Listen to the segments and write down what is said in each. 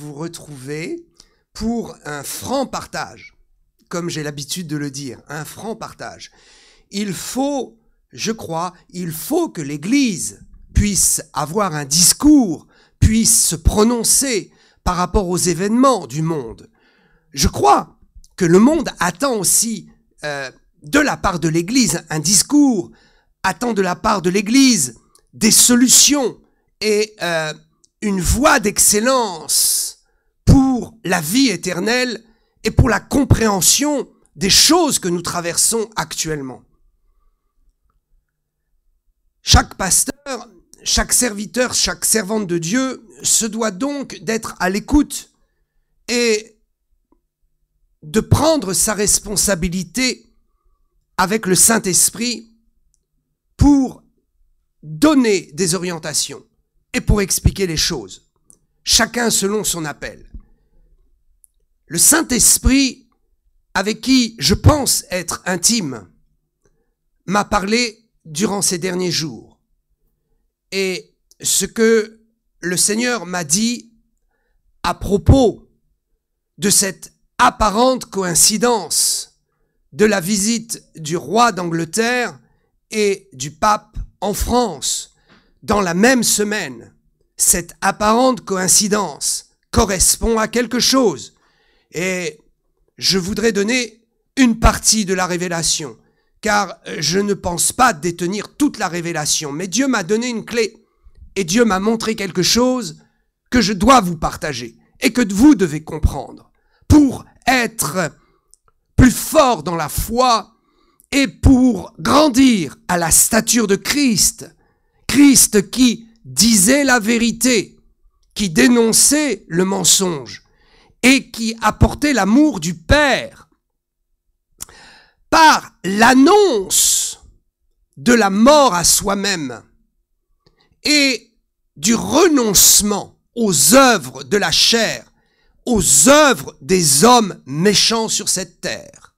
vous retrouver pour un franc partage, comme j'ai l'habitude de le dire, un franc partage. Il faut, je crois, il faut que l'Église puisse avoir un discours, puisse se prononcer par rapport aux événements du monde. Je crois que le monde attend aussi euh, de la part de l'Église un discours, attend de la part de l'Église des solutions et euh, une voie d'excellence pour la vie éternelle et pour la compréhension des choses que nous traversons actuellement. Chaque pasteur, chaque serviteur, chaque servante de Dieu se doit donc d'être à l'écoute et de prendre sa responsabilité avec le Saint-Esprit pour donner des orientations et pour expliquer les choses, chacun selon son appel le Saint-Esprit, avec qui je pense être intime, m'a parlé durant ces derniers jours. Et ce que le Seigneur m'a dit à propos de cette apparente coïncidence de la visite du roi d'Angleterre et du pape en France dans la même semaine, cette apparente coïncidence correspond à quelque chose et je voudrais donner une partie de la révélation, car euh, je ne pense pas détenir toute la révélation, mais Dieu m'a donné une clé, et Dieu m'a montré quelque chose que je dois vous partager, et que vous devez comprendre, pour être plus fort dans la foi, et pour grandir à la stature de Christ, Christ qui disait la vérité, qui dénonçait le mensonge, et qui apportait l'amour du Père par l'annonce de la mort à soi-même et du renoncement aux œuvres de la chair, aux œuvres des hommes méchants sur cette terre.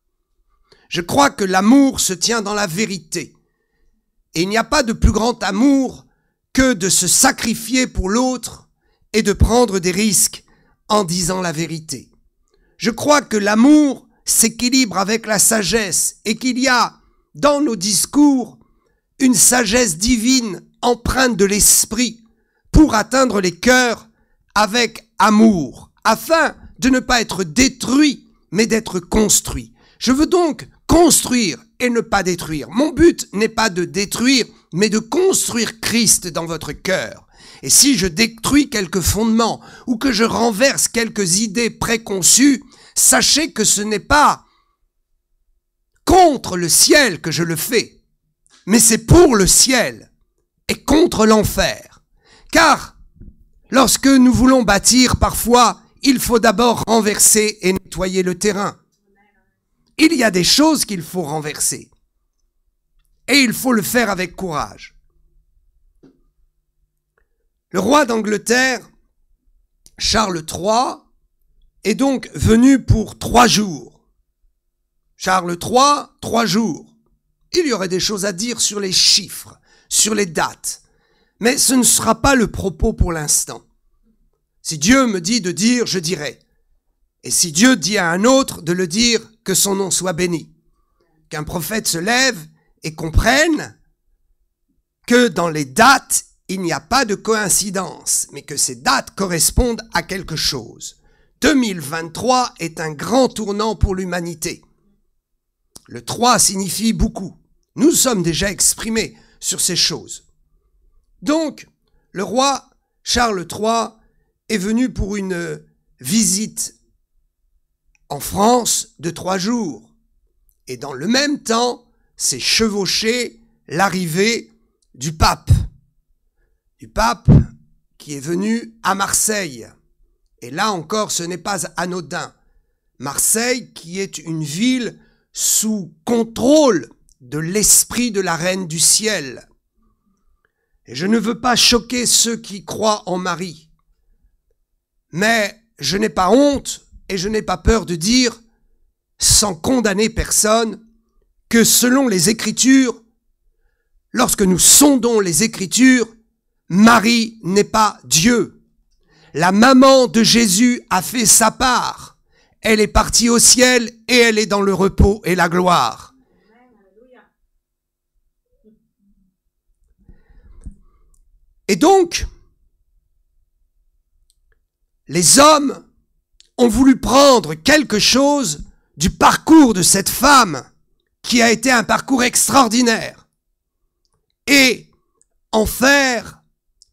Je crois que l'amour se tient dans la vérité. Et il n'y a pas de plus grand amour que de se sacrifier pour l'autre et de prendre des risques en disant la vérité. Je crois que l'amour s'équilibre avec la sagesse et qu'il y a dans nos discours une sagesse divine empreinte de l'esprit pour atteindre les cœurs avec amour, afin de ne pas être détruit, mais d'être construit. Je veux donc construire et ne pas détruire. Mon but n'est pas de détruire, mais de construire Christ dans votre cœur. Et si je détruis quelques fondements ou que je renverse quelques idées préconçues, sachez que ce n'est pas contre le ciel que je le fais, mais c'est pour le ciel et contre l'enfer. Car lorsque nous voulons bâtir, parfois, il faut d'abord renverser et nettoyer le terrain. Il y a des choses qu'il faut renverser. Et il faut le faire avec courage. Le roi d'Angleterre, Charles III, est donc venu pour trois jours. Charles III, trois jours. Il y aurait des choses à dire sur les chiffres, sur les dates, mais ce ne sera pas le propos pour l'instant. Si Dieu me dit de dire, je dirai. Et si Dieu dit à un autre de le dire, que son nom soit béni. Qu'un prophète se lève et comprenne que dans les dates, il n'y a pas de coïncidence, mais que ces dates correspondent à quelque chose. 2023 est un grand tournant pour l'humanité. Le 3 signifie beaucoup. Nous sommes déjà exprimés sur ces choses. Donc, le roi Charles III est venu pour une visite en France de trois jours. Et dans le même temps, s'est chevauché l'arrivée du pape du pape qui est venu à Marseille. Et là encore, ce n'est pas anodin. Marseille qui est une ville sous contrôle de l'esprit de la reine du ciel. Et je ne veux pas choquer ceux qui croient en Marie. Mais je n'ai pas honte et je n'ai pas peur de dire, sans condamner personne, que selon les Écritures, lorsque nous sondons les Écritures, Marie n'est pas Dieu. La maman de Jésus a fait sa part. Elle est partie au ciel et elle est dans le repos et la gloire. Et donc, les hommes ont voulu prendre quelque chose du parcours de cette femme qui a été un parcours extraordinaire et en faire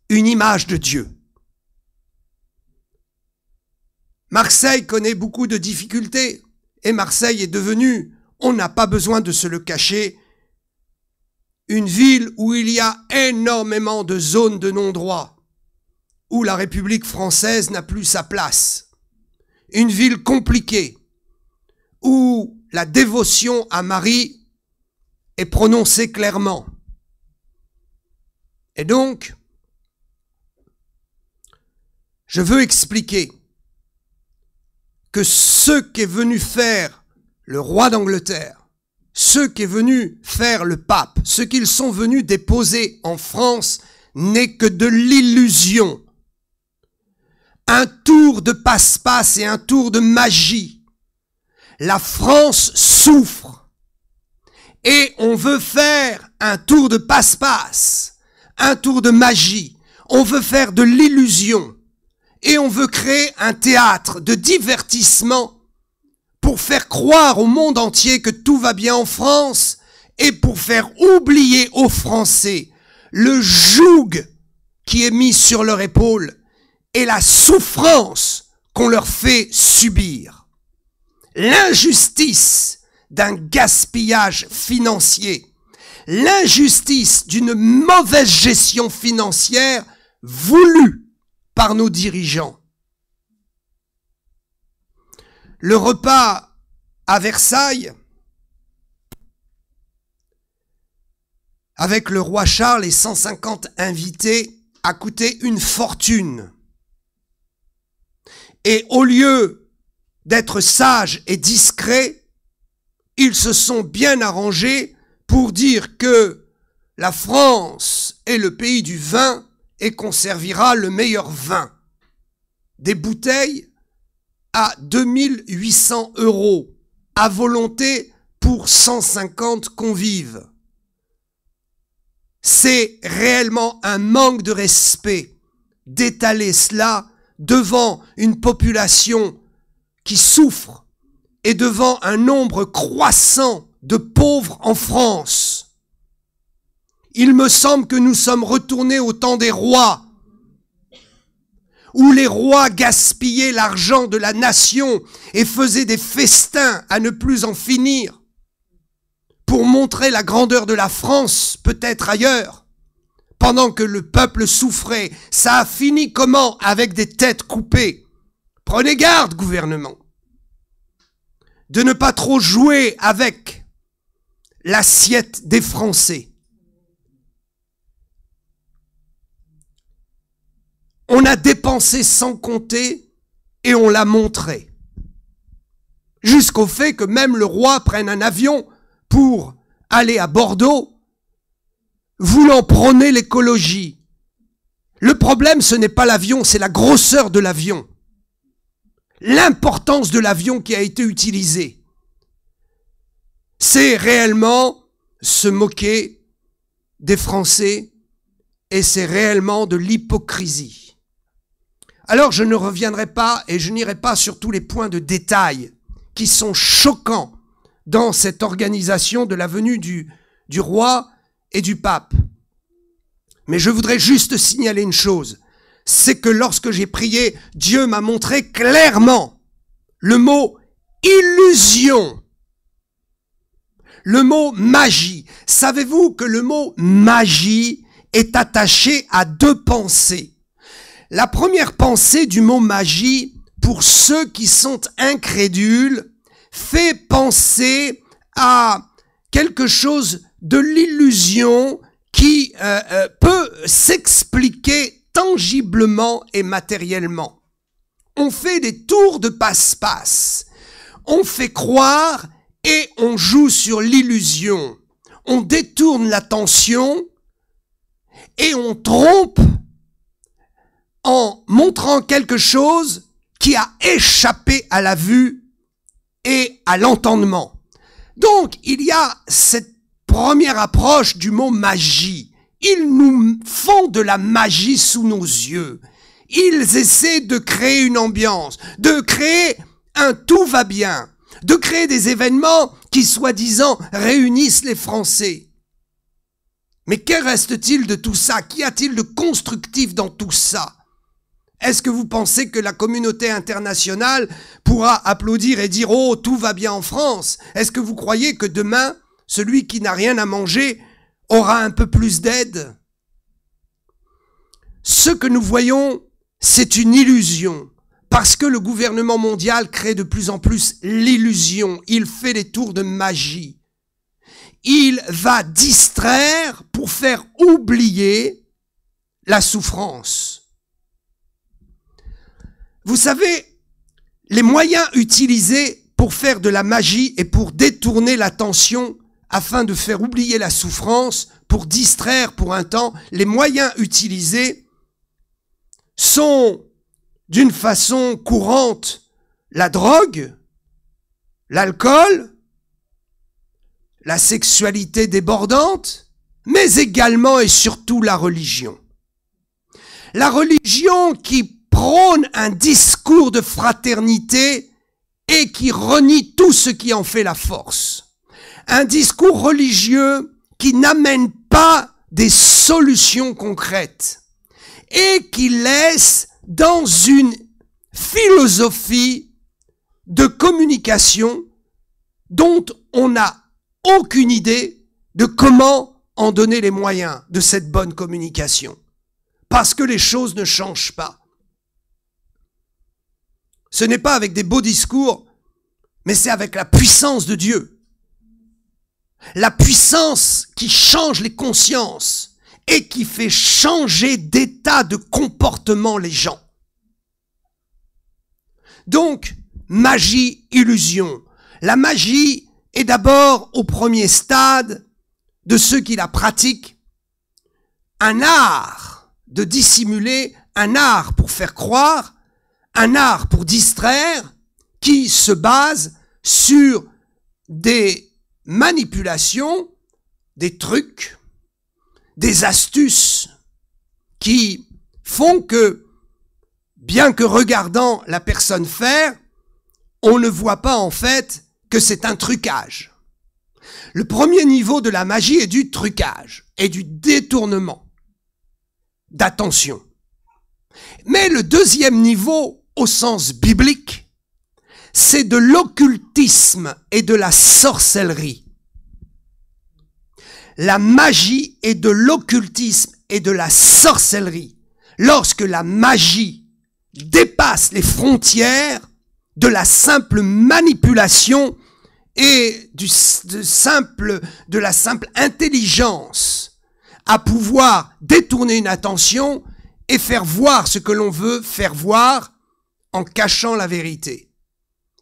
une image de Dieu. Marseille connaît beaucoup de difficultés et Marseille est devenue, on n'a pas besoin de se le cacher, une ville où il y a énormément de zones de non-droit, où la République française n'a plus sa place, une ville compliquée, où la dévotion à Marie est prononcée clairement. Et donc, je veux expliquer que ce qu'est venu faire le roi d'Angleterre, ce qu'est venu faire le pape, ce qu'ils sont venus déposer en France n'est que de l'illusion. Un tour de passe-passe et un tour de magie. La France souffre. Et on veut faire un tour de passe-passe, un tour de magie. On veut faire de l'illusion et on veut créer un théâtre de divertissement pour faire croire au monde entier que tout va bien en France et pour faire oublier aux Français le joug qui est mis sur leur épaule et la souffrance qu'on leur fait subir. L'injustice d'un gaspillage financier, l'injustice d'une mauvaise gestion financière voulue par nos dirigeants. Le repas à Versailles avec le roi Charles et 150 invités a coûté une fortune. Et au lieu d'être sages et discrets, ils se sont bien arrangés pour dire que la France est le pays du vin et qu'on servira le meilleur vin. Des bouteilles à 2800 euros à volonté pour 150 convives. C'est réellement un manque de respect d'étaler cela devant une population qui souffre et devant un nombre croissant de pauvres en France. Il me semble que nous sommes retournés au temps des rois, où les rois gaspillaient l'argent de la nation et faisaient des festins à ne plus en finir, pour montrer la grandeur de la France, peut-être ailleurs, pendant que le peuple souffrait. Ça a fini comment Avec des têtes coupées. Prenez garde, gouvernement, de ne pas trop jouer avec l'assiette des Français. a dépensé sans compter et on l'a montré. Jusqu'au fait que même le roi prenne un avion pour aller à Bordeaux, voulant prôner l'écologie. Le problème, ce n'est pas l'avion, c'est la grosseur de l'avion. L'importance de l'avion qui a été utilisé. C'est réellement se moquer des Français et c'est réellement de l'hypocrisie. Alors je ne reviendrai pas et je n'irai pas sur tous les points de détail qui sont choquants dans cette organisation de la venue du, du roi et du pape. Mais je voudrais juste signaler une chose, c'est que lorsque j'ai prié, Dieu m'a montré clairement le mot illusion, le mot magie. Savez-vous que le mot magie est attaché à deux pensées la première pensée du mot magie, pour ceux qui sont incrédules, fait penser à quelque chose de l'illusion qui euh, euh, peut s'expliquer tangiblement et matériellement. On fait des tours de passe-passe, on fait croire et on joue sur l'illusion, on détourne l'attention et on trompe en montrant quelque chose qui a échappé à la vue et à l'entendement. Donc, il y a cette première approche du mot magie. Ils nous font de la magie sous nos yeux. Ils essaient de créer une ambiance, de créer un tout va bien, de créer des événements qui soi-disant réunissent les Français. Mais que reste-t-il de tout ça Qu'y a-t-il de constructif dans tout ça est-ce que vous pensez que la communauté internationale pourra applaudir et dire ⁇ Oh, tout va bien en France ?⁇ Est-ce que vous croyez que demain, celui qui n'a rien à manger aura un peu plus d'aide Ce que nous voyons, c'est une illusion. Parce que le gouvernement mondial crée de plus en plus l'illusion. Il fait les tours de magie. Il va distraire pour faire oublier la souffrance. Vous savez, les moyens utilisés pour faire de la magie et pour détourner l'attention afin de faire oublier la souffrance, pour distraire pour un temps, les moyens utilisés sont d'une façon courante la drogue, l'alcool, la sexualité débordante, mais également et surtout la religion. La religion qui prône un discours de fraternité et qui renie tout ce qui en fait la force. Un discours religieux qui n'amène pas des solutions concrètes et qui laisse dans une philosophie de communication dont on n'a aucune idée de comment en donner les moyens de cette bonne communication. Parce que les choses ne changent pas. Ce n'est pas avec des beaux discours, mais c'est avec la puissance de Dieu. La puissance qui change les consciences et qui fait changer d'état de comportement les gens. Donc, magie, illusion. La magie est d'abord au premier stade de ceux qui la pratiquent, un art de dissimuler, un art pour faire croire, un art pour distraire qui se base sur des manipulations, des trucs, des astuces qui font que, bien que regardant la personne faire, on ne voit pas en fait que c'est un trucage. Le premier niveau de la magie est du trucage et du détournement d'attention. Mais le deuxième niveau au sens biblique, c'est de l'occultisme et de la sorcellerie. La magie est de l'occultisme et de la sorcellerie. Lorsque la magie dépasse les frontières de la simple manipulation et du, simple, de la simple intelligence à pouvoir détourner une attention et faire voir ce que l'on veut faire voir en cachant la vérité.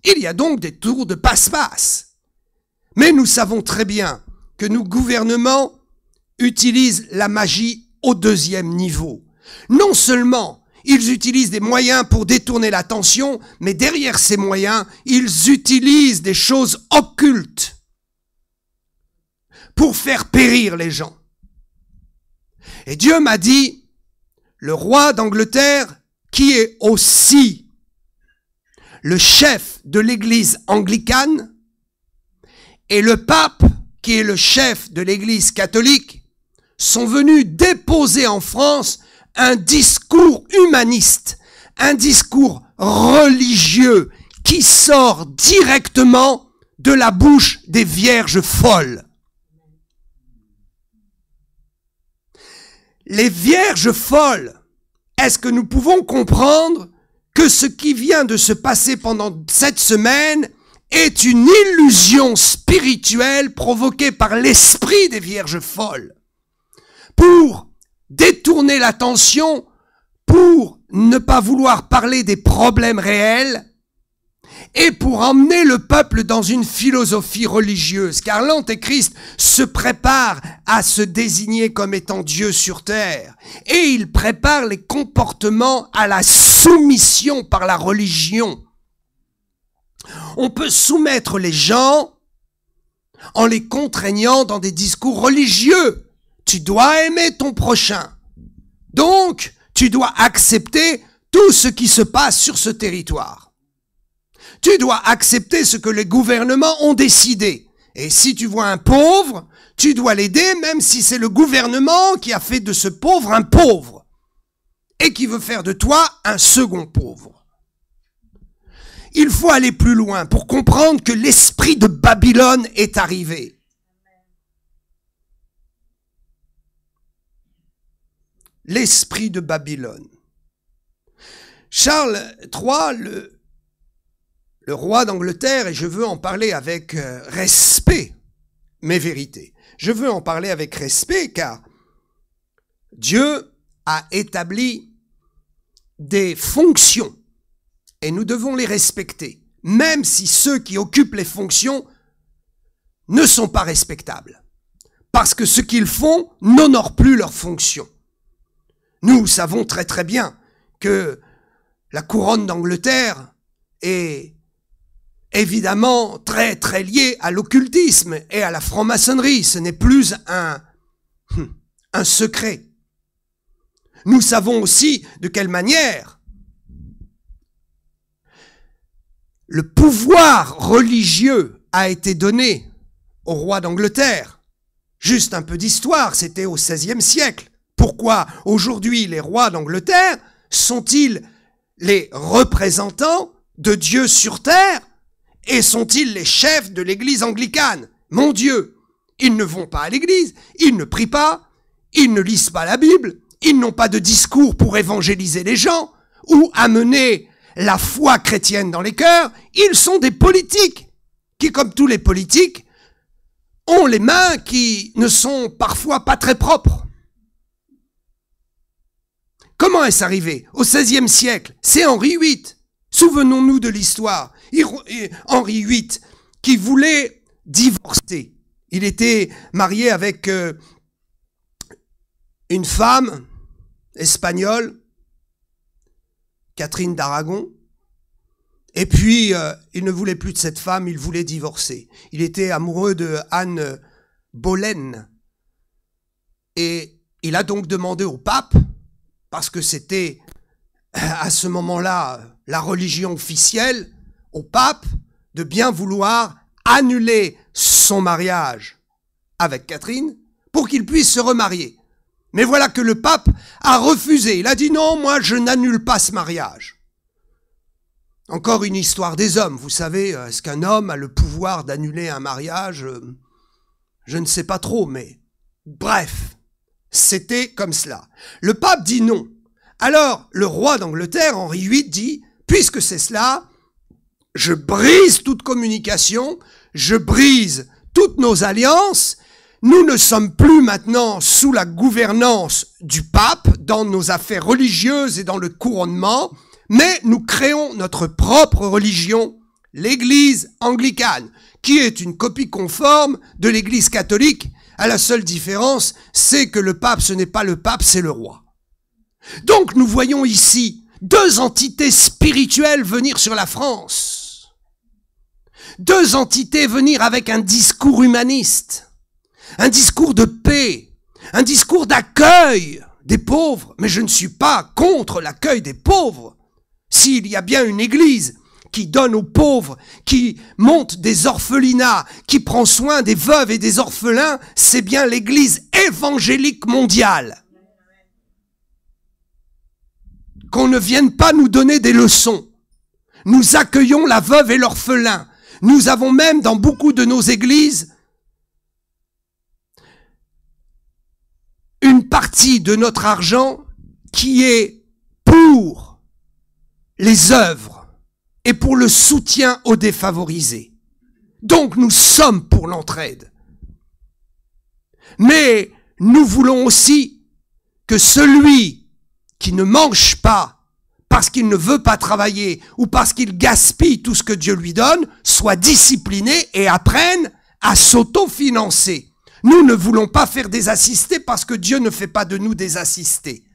Il y a donc des tours de passe-passe. Mais nous savons très bien que nos gouvernements utilisent la magie au deuxième niveau. Non seulement ils utilisent des moyens pour détourner l'attention, mais derrière ces moyens, ils utilisent des choses occultes pour faire périr les gens. Et Dieu m'a dit, le roi d'Angleterre, qui est aussi le chef de l'église anglicane et le pape, qui est le chef de l'église catholique, sont venus déposer en France un discours humaniste, un discours religieux qui sort directement de la bouche des vierges folles. Les vierges folles, est-ce que nous pouvons comprendre que ce qui vient de se passer pendant cette semaine est une illusion spirituelle provoquée par l'esprit des vierges folles pour détourner l'attention, pour ne pas vouloir parler des problèmes réels et pour emmener le peuple dans une philosophie religieuse, car l'Antéchrist se prépare à se désigner comme étant Dieu sur terre, et il prépare les comportements à la soumission par la religion. On peut soumettre les gens en les contraignant dans des discours religieux. Tu dois aimer ton prochain. Donc, tu dois accepter tout ce qui se passe sur ce territoire. Tu dois accepter ce que les gouvernements ont décidé. Et si tu vois un pauvre, tu dois l'aider même si c'est le gouvernement qui a fait de ce pauvre un pauvre et qui veut faire de toi un second pauvre. Il faut aller plus loin pour comprendre que l'esprit de Babylone est arrivé. L'esprit de Babylone. Charles III, le, le roi d'Angleterre, et je veux en parler avec euh, respect, mais vérité. Je veux en parler avec respect car Dieu a établi des fonctions et nous devons les respecter, même si ceux qui occupent les fonctions ne sont pas respectables, parce que ce qu'ils font n'honore plus leurs fonctions. Nous savons très très bien que la couronne d'Angleterre est évidemment très très liée à l'occultisme et à la franc-maçonnerie. Ce n'est plus un, hum, un secret nous savons aussi de quelle manière le pouvoir religieux a été donné au roi d'Angleterre. Juste un peu d'histoire, c'était au XVIe siècle. Pourquoi aujourd'hui les rois d'Angleterre sont-ils les représentants de Dieu sur terre et sont-ils les chefs de l'Église anglicane Mon Dieu, ils ne vont pas à l'Église, ils ne prient pas, ils ne lisent pas la Bible, ils n'ont pas de discours pour évangéliser les gens ou amener la foi chrétienne dans les cœurs. Ils sont des politiques qui, comme tous les politiques, ont les mains qui ne sont parfois pas très propres. Comment est-ce arrivé Au XVIe siècle, c'est Henri VIII. Souvenons-nous de l'histoire. Henri VIII qui voulait divorcer. Il était marié avec euh, une femme espagnole, Catherine d'Aragon, et puis euh, il ne voulait plus de cette femme, il voulait divorcer. Il était amoureux de Anne Boleyn, et il a donc demandé au pape, parce que c'était euh, à ce moment-là la religion officielle, au pape de bien vouloir annuler son mariage avec Catherine pour qu'il puisse se remarier. Mais voilà que le pape a refusé. Il a dit non, moi je n'annule pas ce mariage. Encore une histoire des hommes. Vous savez, euh, est-ce qu'un homme a le pouvoir d'annuler un mariage euh, Je ne sais pas trop, mais bref, c'était comme cela. Le pape dit non. Alors, le roi d'Angleterre, Henri VIII, dit, puisque c'est cela, je brise toute communication, je brise toutes nos alliances, nous ne sommes plus maintenant sous la gouvernance du pape dans nos affaires religieuses et dans le couronnement, mais nous créons notre propre religion, l'Église anglicane, qui est une copie conforme de l'Église catholique, à la seule différence, c'est que le pape, ce n'est pas le pape, c'est le roi. Donc nous voyons ici deux entités spirituelles venir sur la France, deux entités venir avec un discours humaniste, un discours de paix, un discours d'accueil des pauvres. Mais je ne suis pas contre l'accueil des pauvres. S'il y a bien une église qui donne aux pauvres, qui monte des orphelinats, qui prend soin des veuves et des orphelins, c'est bien l'église évangélique mondiale. Qu'on ne vienne pas nous donner des leçons. Nous accueillons la veuve et l'orphelin. Nous avons même dans beaucoup de nos églises partie de notre argent qui est pour les œuvres et pour le soutien aux défavorisés. Donc nous sommes pour l'entraide. Mais nous voulons aussi que celui qui ne mange pas parce qu'il ne veut pas travailler ou parce qu'il gaspille tout ce que Dieu lui donne soit discipliné et apprenne à s'autofinancer. Nous ne voulons pas faire des assistés parce que Dieu ne fait pas de nous des assistés.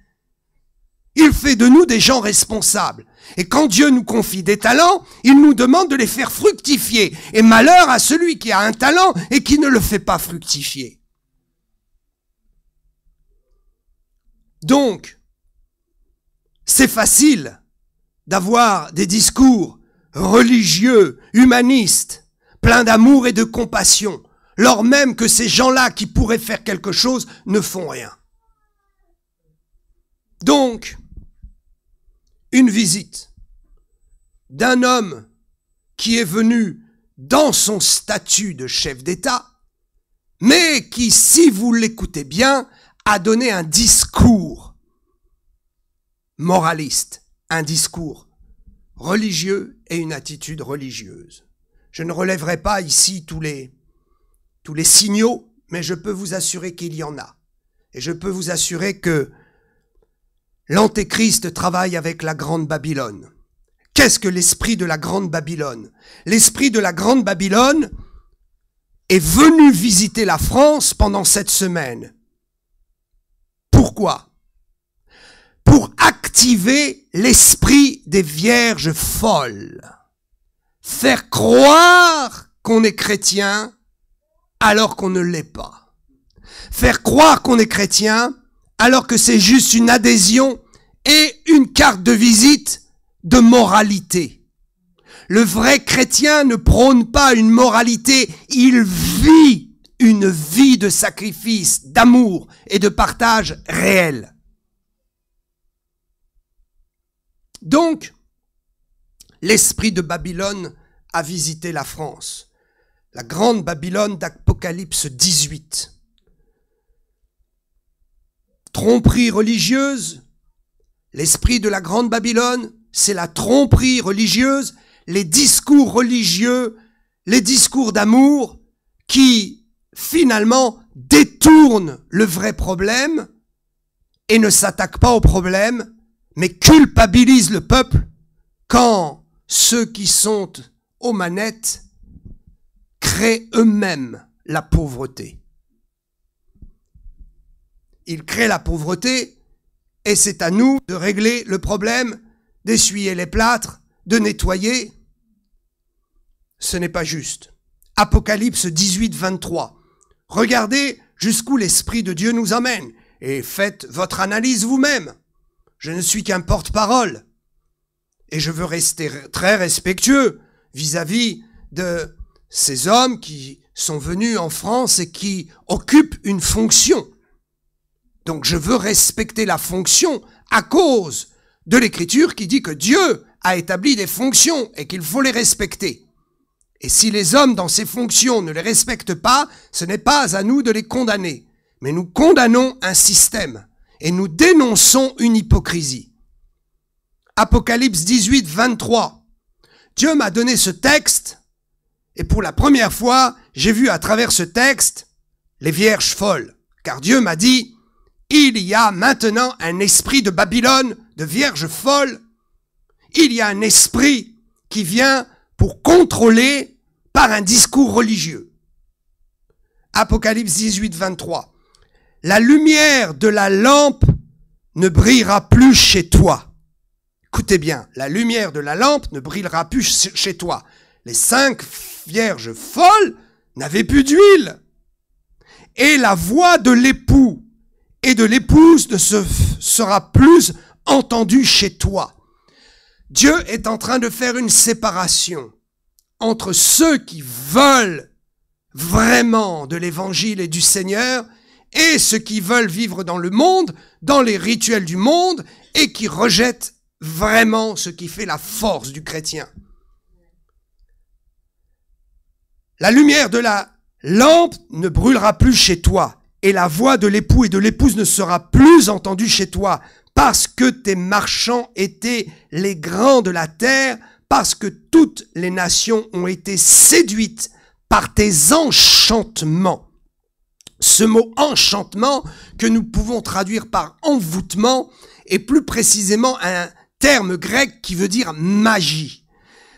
Il fait de nous des gens responsables. Et quand Dieu nous confie des talents, il nous demande de les faire fructifier. Et malheur à celui qui a un talent et qui ne le fait pas fructifier. Donc, c'est facile d'avoir des discours religieux, humanistes, pleins d'amour et de compassion lors même que ces gens-là qui pourraient faire quelque chose ne font rien. Donc, une visite d'un homme qui est venu dans son statut de chef d'État, mais qui, si vous l'écoutez bien, a donné un discours moraliste, un discours religieux et une attitude religieuse. Je ne relèverai pas ici tous les, tous les signaux, mais je peux vous assurer qu'il y en a. Et je peux vous assurer que l'Antéchrist travaille avec la Grande Babylone. Qu'est-ce que l'esprit de la Grande Babylone L'esprit de la Grande Babylone est venu visiter la France pendant cette semaine. Pourquoi Pour activer l'esprit des vierges folles. Faire croire qu'on est chrétien alors qu'on ne l'est pas. Faire croire qu'on est chrétien alors que c'est juste une adhésion et une carte de visite de moralité. Le vrai chrétien ne prône pas une moralité, il vit une vie de sacrifice, d'amour et de partage réel. Donc, l'esprit de Babylone a visité la France la grande Babylone d'Apocalypse 18. Tromperie religieuse, l'esprit de la grande Babylone, c'est la tromperie religieuse, les discours religieux, les discours d'amour qui finalement détournent le vrai problème et ne s'attaquent pas au problème, mais culpabilisent le peuple quand ceux qui sont aux manettes créent eux-mêmes la pauvreté. Ils créent la pauvreté et c'est à nous de régler le problème, d'essuyer les plâtres, de nettoyer. Ce n'est pas juste. Apocalypse 18, 23. Regardez jusqu'où l'Esprit de Dieu nous amène et faites votre analyse vous-même. Je ne suis qu'un porte-parole et je veux rester très respectueux vis à -vis de ces hommes qui sont venus en France et qui occupent une fonction. Donc je veux respecter la fonction à cause de l'écriture qui dit que Dieu a établi des fonctions et qu'il faut les respecter. Et si les hommes dans ces fonctions ne les respectent pas, ce n'est pas à nous de les condamner. Mais nous condamnons un système et nous dénonçons une hypocrisie. Apocalypse 18, 23. Dieu m'a donné ce texte et pour la première fois, j'ai vu à travers ce texte les vierges folles, car Dieu m'a dit, il y a maintenant un esprit de Babylone, de vierges folles, il y a un esprit qui vient pour contrôler par un discours religieux. Apocalypse 18, 23. La lumière de la lampe ne brillera plus chez toi. Écoutez bien, la lumière de la lampe ne brillera plus chez toi. Les cinq vierge folle n'avait plus d'huile. Et la voix de l'époux et de l'épouse ne sera plus entendue chez toi. Dieu est en train de faire une séparation entre ceux qui veulent vraiment de l'évangile et du Seigneur et ceux qui veulent vivre dans le monde, dans les rituels du monde et qui rejettent vraiment ce qui fait la force du chrétien. La lumière de la lampe ne brûlera plus chez toi, et la voix de l'époux et de l'épouse ne sera plus entendue chez toi, parce que tes marchands étaient les grands de la terre, parce que toutes les nations ont été séduites par tes enchantements. Ce mot enchantement, que nous pouvons traduire par envoûtement, est plus précisément un terme grec qui veut dire magie.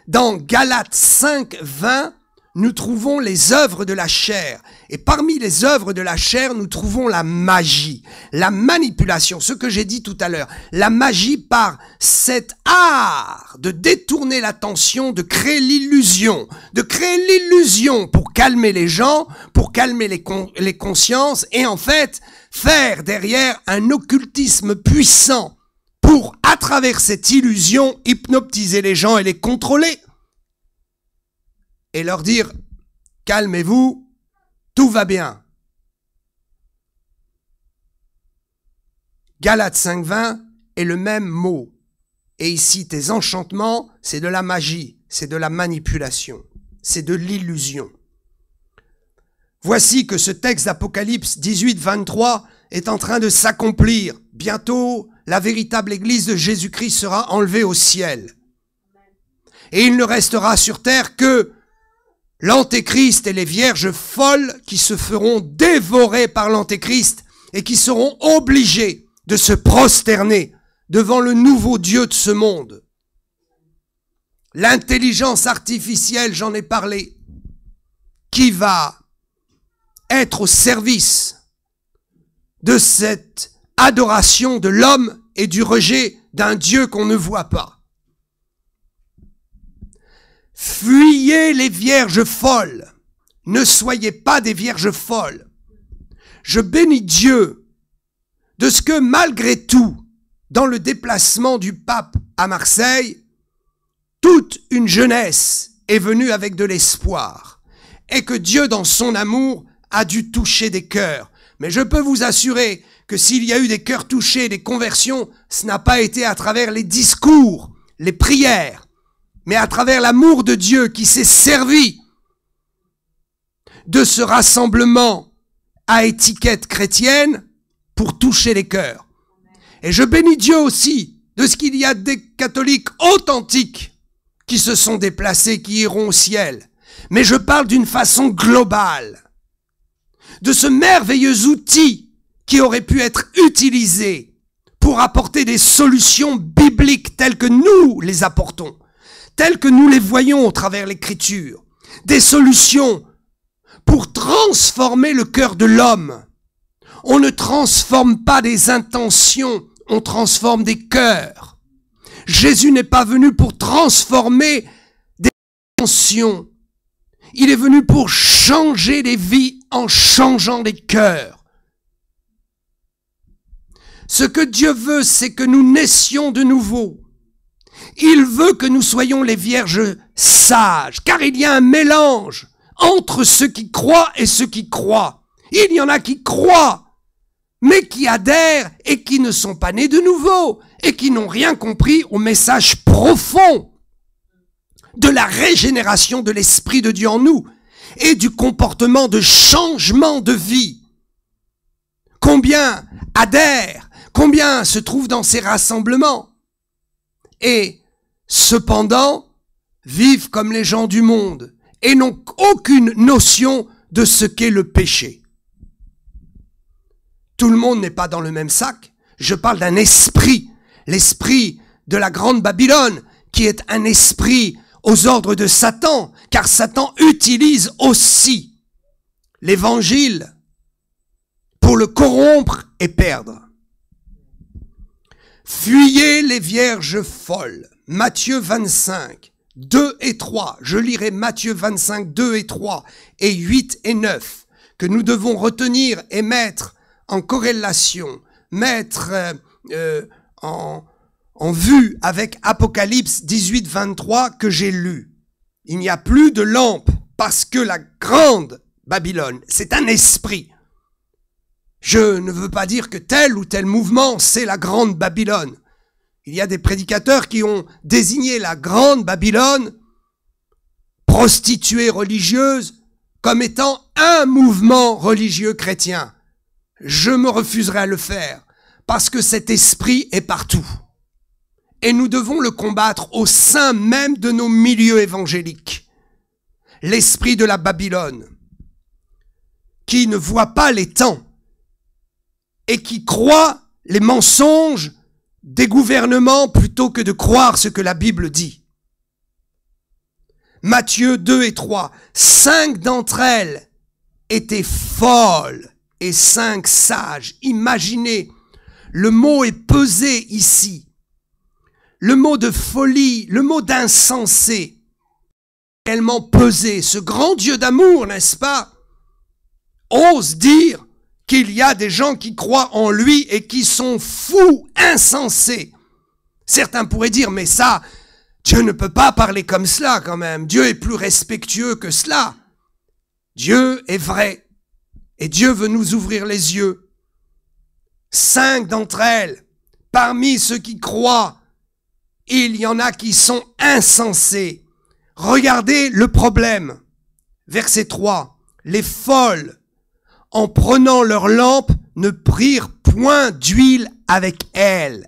Dans Galates 5, 20, nous trouvons les œuvres de la chair. Et parmi les œuvres de la chair, nous trouvons la magie, la manipulation, ce que j'ai dit tout à l'heure. La magie par cet art de détourner l'attention, de créer l'illusion, de créer l'illusion pour calmer les gens, pour calmer les, les consciences, et en fait faire derrière un occultisme puissant pour, à travers cette illusion, hypnotiser les gens et les contrôler et leur dire calmez-vous, tout va bien. Galate 5.20 est le même mot. Et ici, tes enchantements, c'est de la magie, c'est de la manipulation, c'est de l'illusion. Voici que ce texte d'Apocalypse 18.23 est en train de s'accomplir. Bientôt, la véritable Église de Jésus-Christ sera enlevée au ciel. Et il ne restera sur terre que l'Antéchrist et les vierges folles qui se feront dévorer par l'Antéchrist et qui seront obligées de se prosterner devant le nouveau Dieu de ce monde. L'intelligence artificielle, j'en ai parlé, qui va être au service de cette adoration de l'homme et du rejet d'un Dieu qu'on ne voit pas. Fuyez les vierges folles. Ne soyez pas des vierges folles. Je bénis Dieu de ce que malgré tout, dans le déplacement du pape à Marseille, toute une jeunesse est venue avec de l'espoir et que Dieu dans son amour a dû toucher des cœurs. Mais je peux vous assurer que s'il y a eu des cœurs touchés, des conversions, ce n'a pas été à travers les discours, les prières, mais à travers l'amour de Dieu qui s'est servi de ce rassemblement à étiquette chrétienne pour toucher les cœurs. Et je bénis Dieu aussi de ce qu'il y a des catholiques authentiques qui se sont déplacés, qui iront au ciel. Mais je parle d'une façon globale, de ce merveilleux outil qui aurait pu être utilisé pour apporter des solutions bibliques telles que nous les apportons telles que nous les voyons au travers l'écriture, des solutions pour transformer le cœur de l'homme. On ne transforme pas des intentions, on transforme des cœurs. Jésus n'est pas venu pour transformer des intentions. Il est venu pour changer les vies en changeant les cœurs. Ce que Dieu veut, c'est que nous naissions de nouveau il veut que nous soyons les vierges sages, car il y a un mélange entre ceux qui croient et ceux qui croient. Il y en a qui croient, mais qui adhèrent et qui ne sont pas nés de nouveau, et qui n'ont rien compris au message profond de la régénération de l'Esprit de Dieu en nous et du comportement de changement de vie. Combien adhèrent, combien se trouvent dans ces rassemblements et cependant vivent comme les gens du monde et n'ont aucune notion de ce qu'est le péché. Tout le monde n'est pas dans le même sac. Je parle d'un esprit, l'esprit de la grande Babylone, qui est un esprit aux ordres de Satan, car Satan utilise aussi l'évangile pour le corrompre et perdre. Fuyez les vierges folles. Matthieu 25, 2 et 3. Je lirai Matthieu 25, 2 et 3 et 8 et 9 que nous devons retenir et mettre en corrélation, mettre euh, euh, en, en vue avec Apocalypse 18, 23 que j'ai lu. Il n'y a plus de lampe parce que la grande Babylone, c'est un esprit. Je ne veux pas dire que tel ou tel mouvement, c'est la grande Babylone. Il y a des prédicateurs qui ont désigné la grande Babylone, prostituée religieuse, comme étant un mouvement religieux chrétien. Je me refuserai à le faire, parce que cet esprit est partout. Et nous devons le combattre au sein même de nos milieux évangéliques. L'esprit de la Babylone, qui ne voit pas les temps, et qui croient les mensonges des gouvernements plutôt que de croire ce que la Bible dit. Matthieu 2 et 3, cinq d'entre elles étaient folles et cinq sages. Imaginez, le mot est pesé ici. Le mot de folie, le mot d'insensé, tellement pesé. Ce grand Dieu d'amour, n'est-ce pas, ose dire qu'il y a des gens qui croient en lui et qui sont fous, insensés. Certains pourraient dire, mais ça, Dieu ne peut pas parler comme cela quand même. Dieu est plus respectueux que cela. Dieu est vrai. Et Dieu veut nous ouvrir les yeux. Cinq d'entre elles, parmi ceux qui croient, il y en a qui sont insensés. Regardez le problème. Verset 3. Les folles en prenant leur lampe, ne prirent point d'huile avec elle.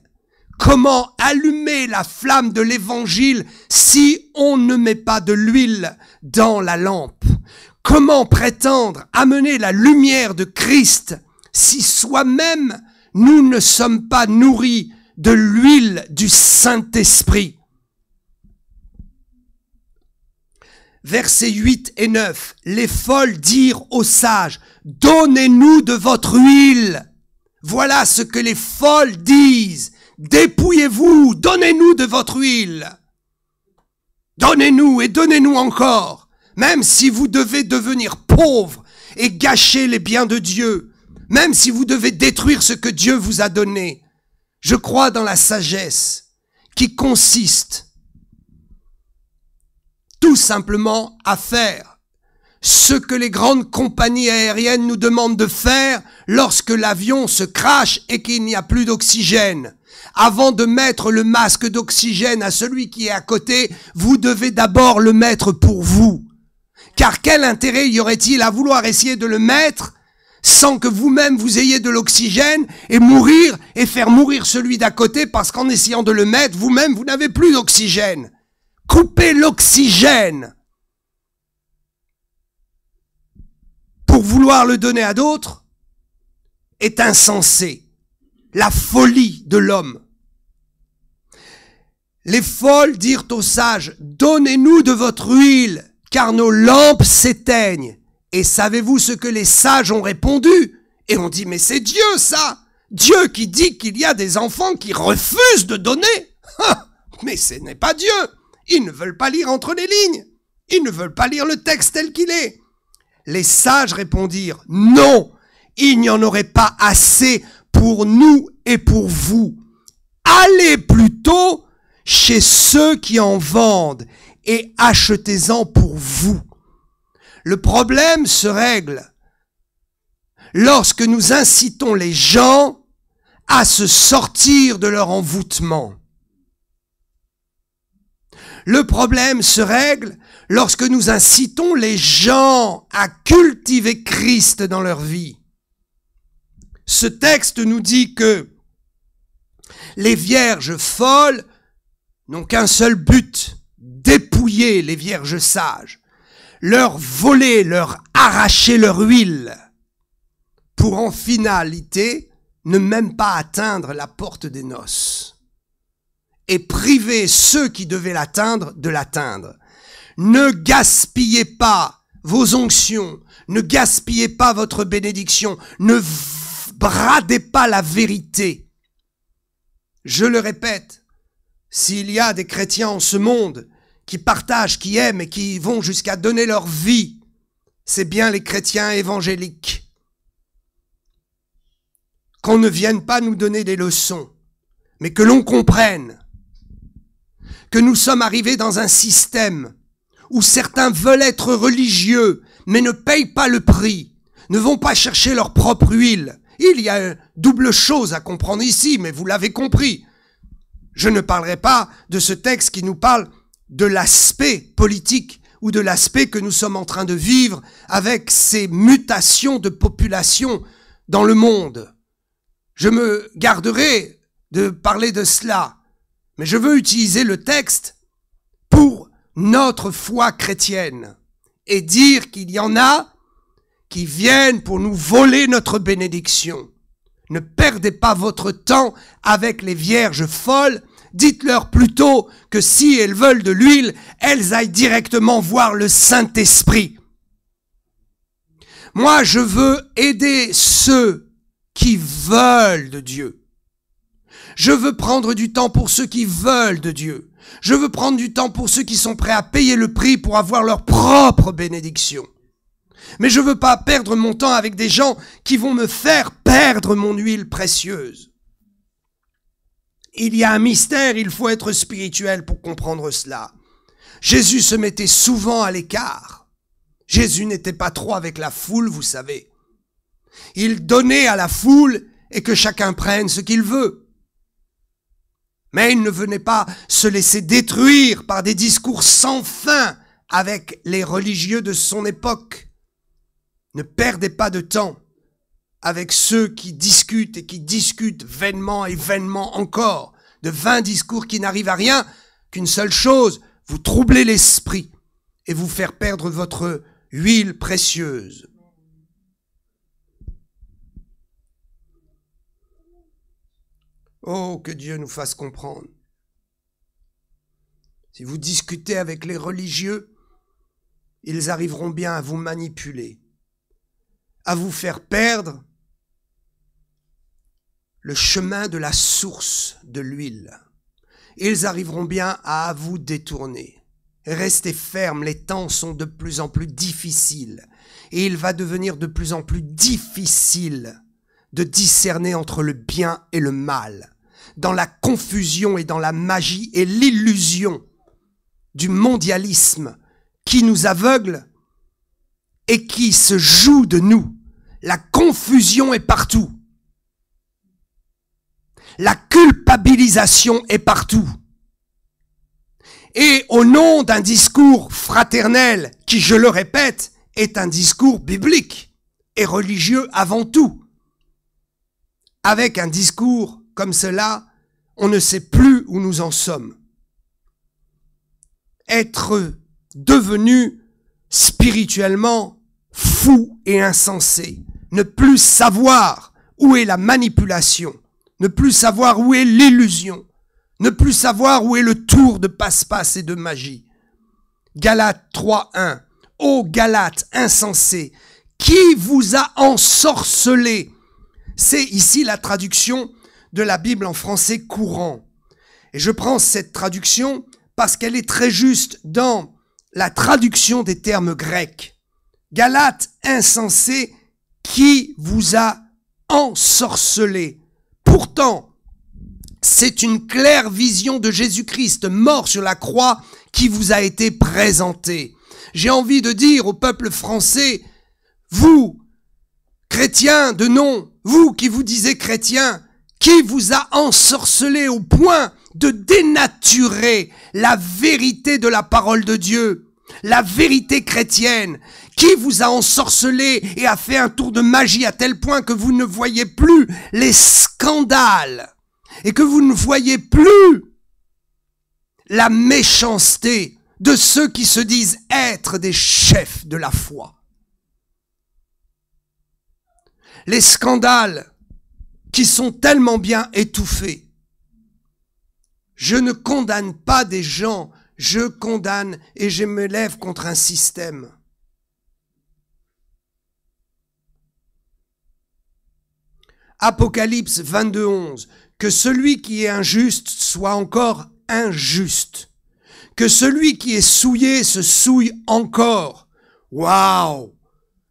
Comment allumer la flamme de l'évangile si on ne met pas de l'huile dans la lampe Comment prétendre amener la lumière de Christ si soi-même nous ne sommes pas nourris de l'huile du Saint-Esprit versets 8 et 9, les folles dirent aux sages, Donnez-nous de votre huile. Voilà ce que les folles disent. Dépouillez-vous, donnez-nous de votre huile. Donnez-nous et donnez-nous encore, même si vous devez devenir pauvre et gâcher les biens de Dieu, même si vous devez détruire ce que Dieu vous a donné. Je crois dans la sagesse qui consiste tout simplement à faire ce que les grandes compagnies aériennes nous demandent de faire lorsque l'avion se crache et qu'il n'y a plus d'oxygène. Avant de mettre le masque d'oxygène à celui qui est à côté, vous devez d'abord le mettre pour vous. Car quel intérêt y aurait-il à vouloir essayer de le mettre sans que vous-même vous ayez de l'oxygène et mourir et faire mourir celui d'à côté parce qu'en essayant de le mettre, vous-même vous n'avez plus d'oxygène couper l'oxygène pour vouloir le donner à d'autres est insensé. La folie de l'homme. Les folles dirent aux sages, donnez-nous de votre huile, car nos lampes s'éteignent. Et savez-vous ce que les sages ont répondu Et on dit, mais c'est Dieu ça Dieu qui dit qu'il y a des enfants qui refusent de donner Mais ce n'est pas Dieu ils ne veulent pas lire entre les lignes. Ils ne veulent pas lire le texte tel qu'il est. Les sages répondirent, non, il n'y en aurait pas assez pour nous et pour vous. Allez plutôt chez ceux qui en vendent et achetez-en pour vous. Le problème se règle lorsque nous incitons les gens à se sortir de leur envoûtement. Le problème se règle lorsque nous incitons les gens à cultiver Christ dans leur vie. Ce texte nous dit que les vierges folles n'ont qu'un seul but, dépouiller les vierges sages, leur voler, leur arracher leur huile, pour en finalité ne même pas atteindre la porte des noces et priver ceux qui devaient l'atteindre de l'atteindre. Ne gaspillez pas vos onctions, ne gaspillez pas votre bénédiction, ne bradez pas la vérité. Je le répète, s'il y a des chrétiens en ce monde qui partagent, qui aiment et qui vont jusqu'à donner leur vie, c'est bien les chrétiens évangéliques. Qu'on ne vienne pas nous donner des leçons, mais que l'on comprenne que nous sommes arrivés dans un système où certains veulent être religieux, mais ne payent pas le prix, ne vont pas chercher leur propre huile. Il y a une double chose à comprendre ici, mais vous l'avez compris. Je ne parlerai pas de ce texte qui nous parle de l'aspect politique ou de l'aspect que nous sommes en train de vivre avec ces mutations de population dans le monde. Je me garderai de parler de cela mais je veux utiliser le texte pour notre foi chrétienne et dire qu'il y en a qui viennent pour nous voler notre bénédiction. Ne perdez pas votre temps avec les vierges folles. Dites-leur plutôt que si elles veulent de l'huile, elles aillent directement voir le Saint-Esprit. Moi, je veux aider ceux qui veulent de Dieu. Je veux prendre du temps pour ceux qui veulent de Dieu. Je veux prendre du temps pour ceux qui sont prêts à payer le prix pour avoir leur propre bénédiction. Mais je veux pas perdre mon temps avec des gens qui vont me faire perdre mon huile précieuse. Il y a un mystère, il faut être spirituel pour comprendre cela. Jésus se mettait souvent à l'écart. Jésus n'était pas trop avec la foule, vous savez. Il donnait à la foule et que chacun prenne ce qu'il veut. Mais il ne venait pas se laisser détruire par des discours sans fin avec les religieux de son époque. Ne perdez pas de temps avec ceux qui discutent et qui discutent vainement et vainement encore de vains discours qui n'arrivent à rien qu'une seule chose, vous troubler l'esprit et vous faire perdre votre huile précieuse. Oh, que Dieu nous fasse comprendre. Si vous discutez avec les religieux, ils arriveront bien à vous manipuler, à vous faire perdre le chemin de la source de l'huile. Ils arriveront bien à vous détourner. Restez ferme, les temps sont de plus en plus difficiles et il va devenir de plus en plus difficile de discerner entre le bien et le mal dans la confusion et dans la magie et l'illusion du mondialisme qui nous aveugle et qui se joue de nous. La confusion est partout. La culpabilisation est partout. Et au nom d'un discours fraternel qui, je le répète, est un discours biblique et religieux avant tout, avec un discours comme cela, on ne sait plus où nous en sommes. Être devenu spirituellement fou et insensé, ne plus savoir où est la manipulation, ne plus savoir où est l'illusion, ne plus savoir où est le tour de passe-passe et de magie. Galate 3.1. Ô Galate insensé, qui vous a ensorcelé C'est ici la traduction de la Bible en français courant. Et je prends cette traduction parce qu'elle est très juste dans la traduction des termes grecs. Galate insensé, qui vous a ensorcelé Pourtant, c'est une claire vision de Jésus-Christ mort sur la croix qui vous a été présentée. J'ai envie de dire au peuple français, vous, chrétiens de nom, vous qui vous disiez chrétiens, qui vous a ensorcelé au point de dénaturer la vérité de la parole de Dieu, la vérité chrétienne, qui vous a ensorcelé et a fait un tour de magie à tel point que vous ne voyez plus les scandales et que vous ne voyez plus la méchanceté de ceux qui se disent être des chefs de la foi. Les scandales qui sont tellement bien étouffés. Je ne condamne pas des gens, je condamne et je me lève contre un système. Apocalypse 22.11. Que celui qui est injuste soit encore injuste. Que celui qui est souillé se souille encore. Waouh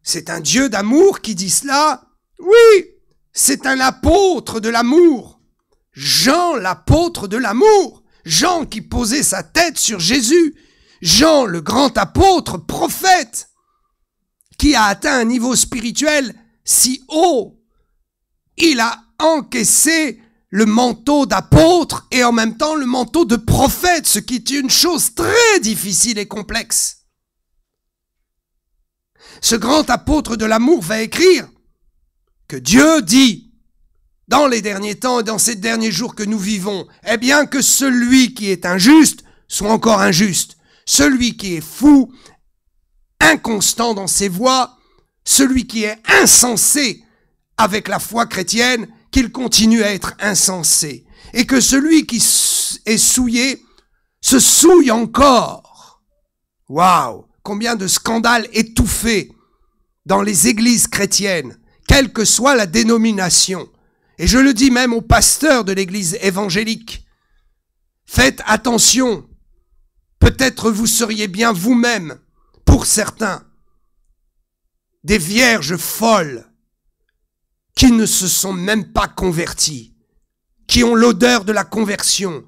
C'est un Dieu d'amour qui dit cela Oui c'est un apôtre de l'amour. Jean, l'apôtre de l'amour. Jean qui posait sa tête sur Jésus. Jean, le grand apôtre, prophète, qui a atteint un niveau spirituel si haut. Il a encaissé le manteau d'apôtre et en même temps le manteau de prophète, ce qui est une chose très difficile et complexe. Ce grand apôtre de l'amour va écrire que Dieu dit dans les derniers temps et dans ces derniers jours que nous vivons, eh bien que celui qui est injuste soit encore injuste, celui qui est fou, inconstant dans ses voies, celui qui est insensé avec la foi chrétienne, qu'il continue à être insensé, et que celui qui est souillé se souille encore. Waouh Combien de scandales étouffés dans les églises chrétiennes quelle que soit la dénomination. Et je le dis même aux pasteurs de l'Église évangélique. Faites attention. Peut-être vous seriez bien vous-même, pour certains, des vierges folles qui ne se sont même pas converties, qui ont l'odeur de la conversion,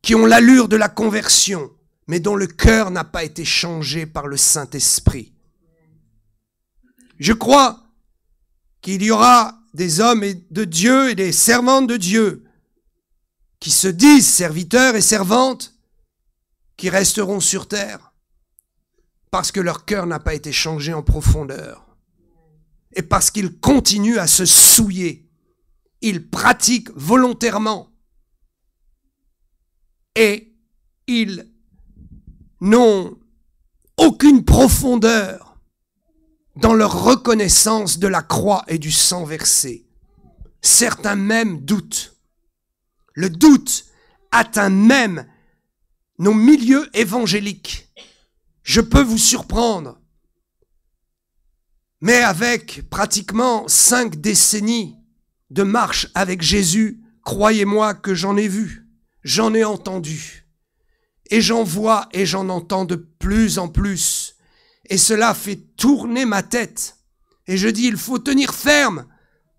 qui ont l'allure de la conversion, mais dont le cœur n'a pas été changé par le Saint-Esprit. Je crois qu'il y aura des hommes de Dieu et des servantes de Dieu qui se disent serviteurs et servantes qui resteront sur terre parce que leur cœur n'a pas été changé en profondeur et parce qu'ils continuent à se souiller. Ils pratiquent volontairement et ils n'ont aucune profondeur dans leur reconnaissance de la croix et du sang versé. Certains même doutent. Le doute atteint même nos milieux évangéliques. Je peux vous surprendre, mais avec pratiquement cinq décennies de marche avec Jésus, croyez-moi que j'en ai vu, j'en ai entendu, et j'en vois et j'en entends de plus en plus et cela fait tourner ma tête. Et je dis, il faut tenir ferme,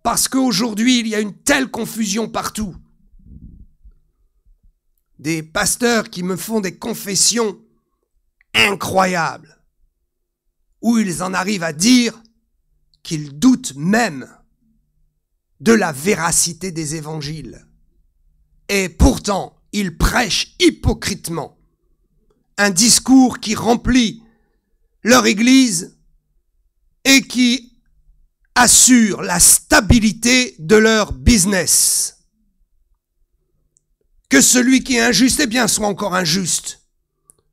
parce qu'aujourd'hui, il y a une telle confusion partout. Des pasteurs qui me font des confessions incroyables, où ils en arrivent à dire qu'ils doutent même de la véracité des évangiles. Et pourtant, ils prêchent hypocritement un discours qui remplit leur Église et qui assure la stabilité de leur business. Que celui qui est injuste, eh bien, soit encore injuste.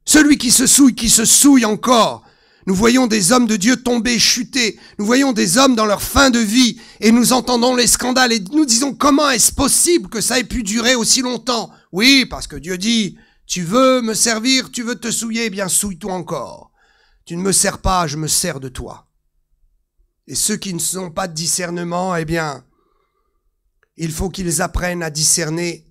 Celui qui se souille, qui se souille encore. Nous voyons des hommes de Dieu tomber, chuter. Nous voyons des hommes dans leur fin de vie et nous entendons les scandales et nous disons comment est-ce possible que ça ait pu durer aussi longtemps Oui, parce que Dieu dit, tu veux me servir, tu veux te souiller, eh bien souille-toi encore. Tu ne me sers pas, je me sers de toi. Et ceux qui ne sont pas de discernement, eh bien, il faut qu'ils apprennent à discerner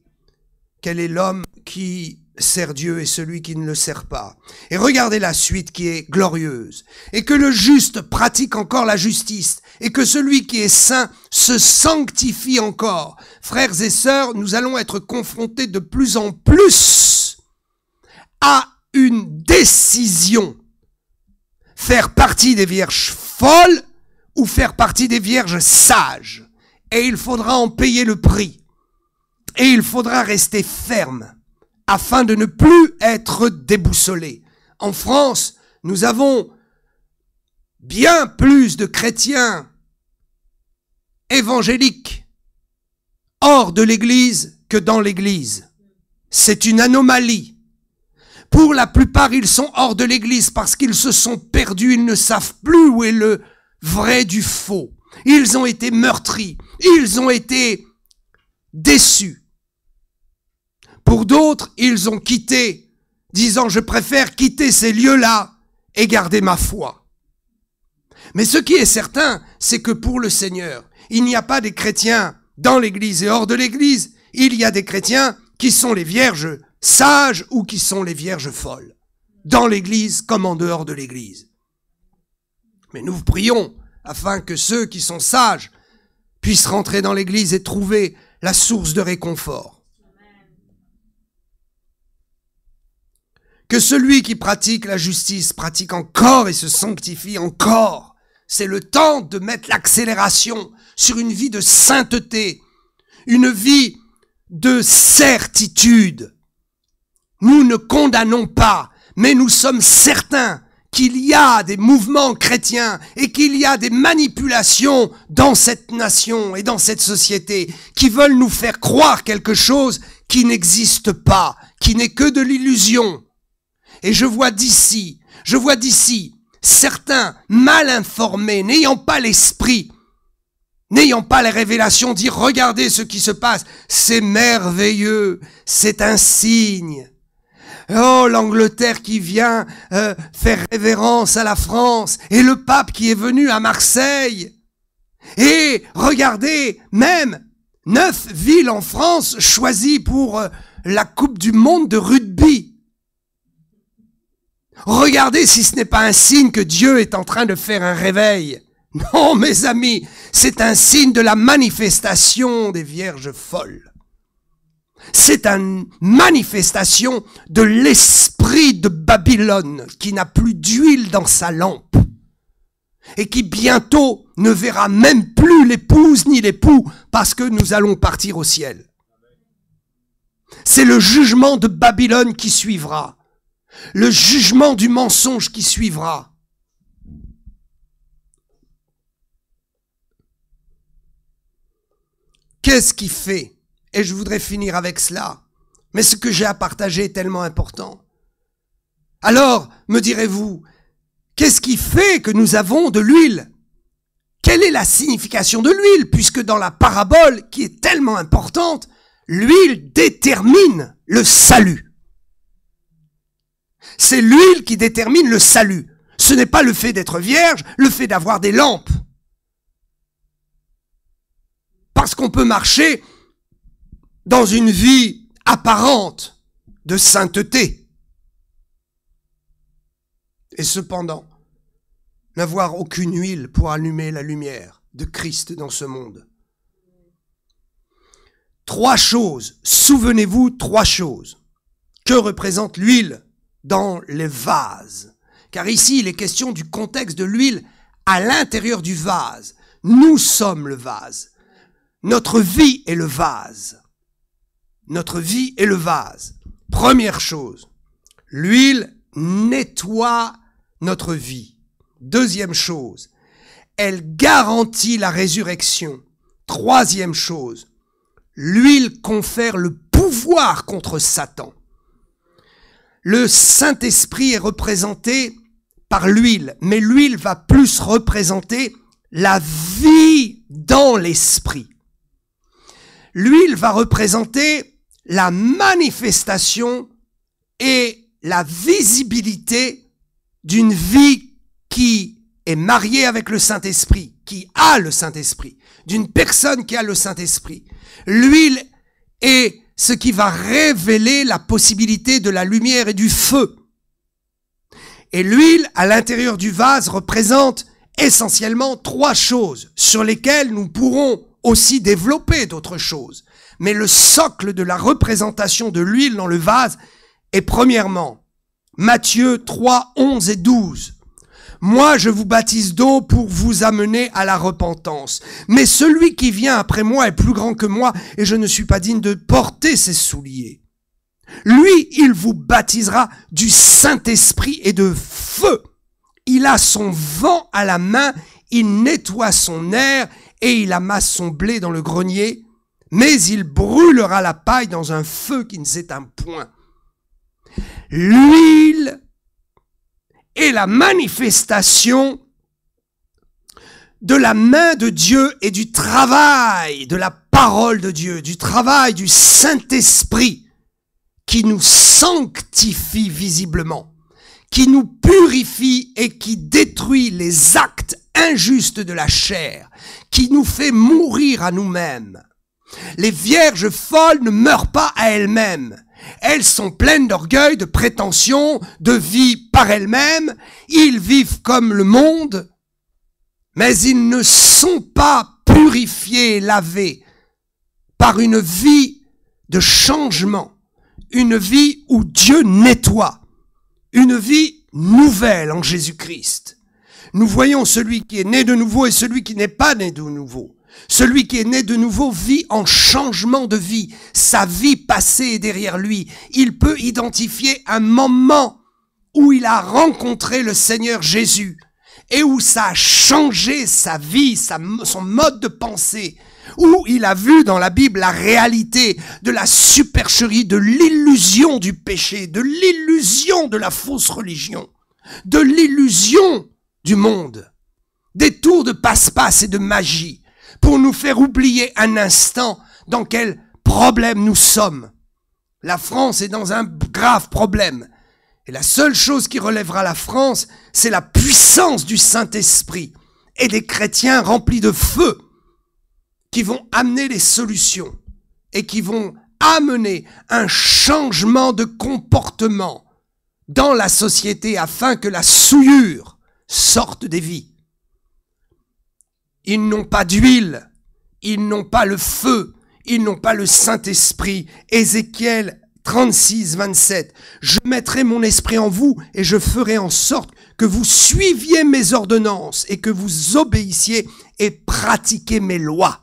quel est l'homme qui sert Dieu et celui qui ne le sert pas. Et regardez la suite qui est glorieuse. Et que le juste pratique encore la justice. Et que celui qui est saint se sanctifie encore. Frères et sœurs, nous allons être confrontés de plus en plus à une décision faire partie des vierges folles ou faire partie des vierges sages. Et il faudra en payer le prix. Et il faudra rester ferme afin de ne plus être déboussolé. En France, nous avons bien plus de chrétiens évangéliques hors de l'Église que dans l'Église. C'est une anomalie. Pour la plupart, ils sont hors de l'Église parce qu'ils se sont perdus, ils ne savent plus où est le vrai du faux. Ils ont été meurtris, ils ont été déçus. Pour d'autres, ils ont quitté, disant je préfère quitter ces lieux-là et garder ma foi. Mais ce qui est certain, c'est que pour le Seigneur, il n'y a pas des chrétiens dans l'Église et hors de l'Église, il y a des chrétiens qui sont les vierges sages ou qui sont les vierges folles, dans l'Église comme en dehors de l'Église. Mais nous prions afin que ceux qui sont sages puissent rentrer dans l'Église et trouver la source de réconfort. Que celui qui pratique la justice pratique encore et se sanctifie encore. C'est le temps de mettre l'accélération sur une vie de sainteté, une vie de certitude. Nous ne condamnons pas, mais nous sommes certains qu'il y a des mouvements chrétiens et qu'il y a des manipulations dans cette nation et dans cette société qui veulent nous faire croire quelque chose qui n'existe pas, qui n'est que de l'illusion. Et je vois d'ici, je vois d'ici certains mal informés, n'ayant pas l'esprit, n'ayant pas les révélations, dire regardez ce qui se passe, c'est merveilleux, c'est un signe. Oh, l'Angleterre qui vient euh, faire révérence à la France et le pape qui est venu à Marseille. Et regardez, même neuf villes en France choisies pour euh, la Coupe du Monde de rugby. Regardez si ce n'est pas un signe que Dieu est en train de faire un réveil. Non, mes amis, c'est un signe de la manifestation des vierges folles. C'est une manifestation de l'esprit de Babylone qui n'a plus d'huile dans sa lampe et qui bientôt ne verra même plus l'épouse ni l'époux parce que nous allons partir au ciel. C'est le jugement de Babylone qui suivra, le jugement du mensonge qui suivra. Qu'est-ce qui fait et je voudrais finir avec cela. Mais ce que j'ai à partager est tellement important. Alors, me direz-vous, qu'est-ce qui fait que nous avons de l'huile Quelle est la signification de l'huile Puisque dans la parabole, qui est tellement importante, l'huile détermine le salut. C'est l'huile qui détermine le salut. Ce n'est pas le fait d'être vierge, le fait d'avoir des lampes. Parce qu'on peut marcher dans une vie apparente de sainteté. Et cependant, n'avoir aucune huile pour allumer la lumière de Christ dans ce monde. Trois choses, souvenez-vous trois choses. Que représente l'huile dans les vases Car ici, il est question du contexte de l'huile à l'intérieur du vase. Nous sommes le vase. Notre vie est le vase. Notre vie est le vase. Première chose, l'huile nettoie notre vie. Deuxième chose, elle garantit la résurrection. Troisième chose, l'huile confère le pouvoir contre Satan. Le Saint-Esprit est représenté par l'huile, mais l'huile va plus représenter la vie dans l'esprit. L'huile va représenter la manifestation et la visibilité d'une vie qui est mariée avec le Saint-Esprit, qui a le Saint-Esprit, d'une personne qui a le Saint-Esprit. L'huile est ce qui va révéler la possibilité de la lumière et du feu. Et l'huile à l'intérieur du vase représente essentiellement trois choses sur lesquelles nous pourrons aussi développer d'autres choses mais le socle de la représentation de l'huile dans le vase est premièrement Matthieu 3, 11 et 12. Moi, je vous baptise d'eau pour vous amener à la repentance. Mais celui qui vient après moi est plus grand que moi et je ne suis pas digne de porter ses souliers. Lui, il vous baptisera du Saint-Esprit et de feu. Il a son vent à la main, il nettoie son air et il amasse son blé dans le grenier mais il brûlera la paille dans un feu qui ne s'éteint point. L'huile est la manifestation de la main de Dieu et du travail de la parole de Dieu, du travail du Saint-Esprit qui nous sanctifie visiblement, qui nous purifie et qui détruit les actes injustes de la chair, qui nous fait mourir à nous-mêmes les vierges folles ne meurent pas à elles-mêmes. Elles sont pleines d'orgueil, de prétention, de vie par elles-mêmes. Ils vivent comme le monde, mais ils ne sont pas purifiés, lavés par une vie de changement, une vie où Dieu nettoie, une vie nouvelle en Jésus-Christ. Nous voyons celui qui est né de nouveau et celui qui n'est pas né de nouveau. Celui qui est né de nouveau vit en changement de vie. Sa vie passée est derrière lui. Il peut identifier un moment où il a rencontré le Seigneur Jésus et où ça a changé sa vie, son mode de pensée, où il a vu dans la Bible la réalité de la supercherie, de l'illusion du péché, de l'illusion de la fausse religion, de l'illusion du monde, des tours de passe-passe et de magie pour nous faire oublier un instant dans quel problème nous sommes. La France est dans un grave problème. Et la seule chose qui relèvera la France, c'est la puissance du Saint-Esprit et des chrétiens remplis de feu qui vont amener les solutions et qui vont amener un changement de comportement dans la société afin que la souillure sorte des vies. Ils n'ont pas d'huile, ils n'ont pas le feu, ils n'ont pas le Saint-Esprit. Ézéchiel 36, 27. Je mettrai mon esprit en vous et je ferai en sorte que vous suiviez mes ordonnances et que vous obéissiez et pratiquiez mes lois.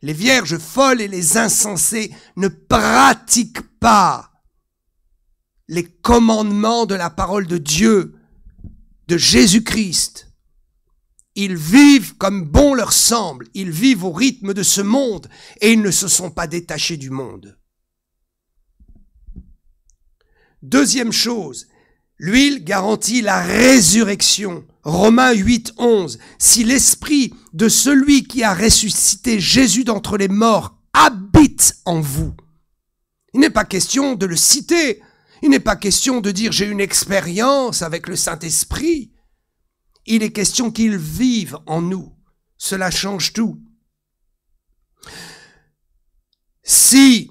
Les vierges folles et les insensés ne pratiquent pas les commandements de la parole de Dieu, de Jésus-Christ. Ils vivent comme bon leur semble, ils vivent au rythme de ce monde et ils ne se sont pas détachés du monde. Deuxième chose, l'huile garantit la résurrection. Romains 8, 11. Si l'esprit de celui qui a ressuscité Jésus d'entre les morts habite en vous, il n'est pas question de le citer, il n'est pas question de dire j'ai une expérience avec le Saint-Esprit. Il est question qu'il vive en nous. Cela change tout. Si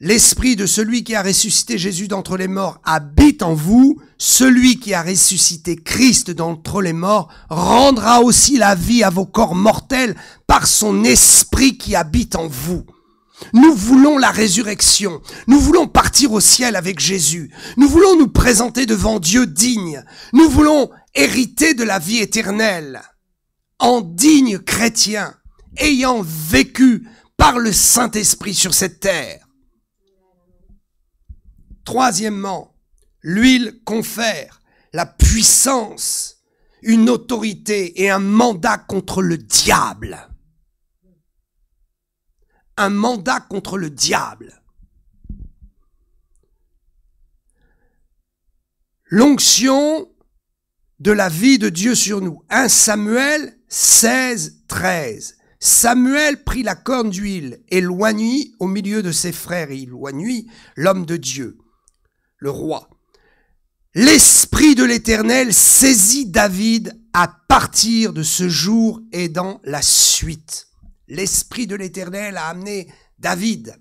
l'esprit de celui qui a ressuscité Jésus d'entre les morts habite en vous, celui qui a ressuscité Christ d'entre les morts rendra aussi la vie à vos corps mortels par son esprit qui habite en vous. Nous voulons la résurrection. Nous voulons partir au ciel avec Jésus. Nous voulons nous présenter devant Dieu digne. Nous voulons Hérité de la vie éternelle en digne chrétien, ayant vécu par le Saint-Esprit sur cette terre. Troisièmement, l'huile confère la puissance, une autorité et un mandat contre le diable. Un mandat contre le diable. L'onction de la vie de Dieu sur nous. 1 Samuel 16, 13. Samuel prit la corne d'huile et l'oignit au milieu de ses frères et il oignit l'homme de Dieu, le roi. L'Esprit de l'Éternel saisit David à partir de ce jour et dans la suite. L'Esprit de l'Éternel a amené David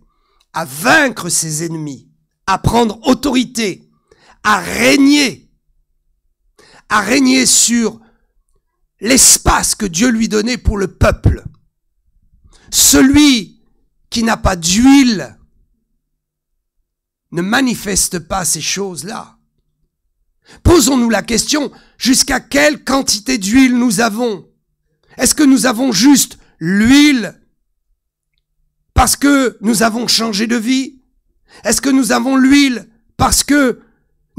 à vaincre ses ennemis, à prendre autorité, à régner à régner sur l'espace que Dieu lui donnait pour le peuple. Celui qui n'a pas d'huile ne manifeste pas ces choses-là. Posons-nous la question, jusqu'à quelle quantité d'huile nous avons Est-ce que nous avons juste l'huile parce que nous avons changé de vie Est-ce que nous avons l'huile parce que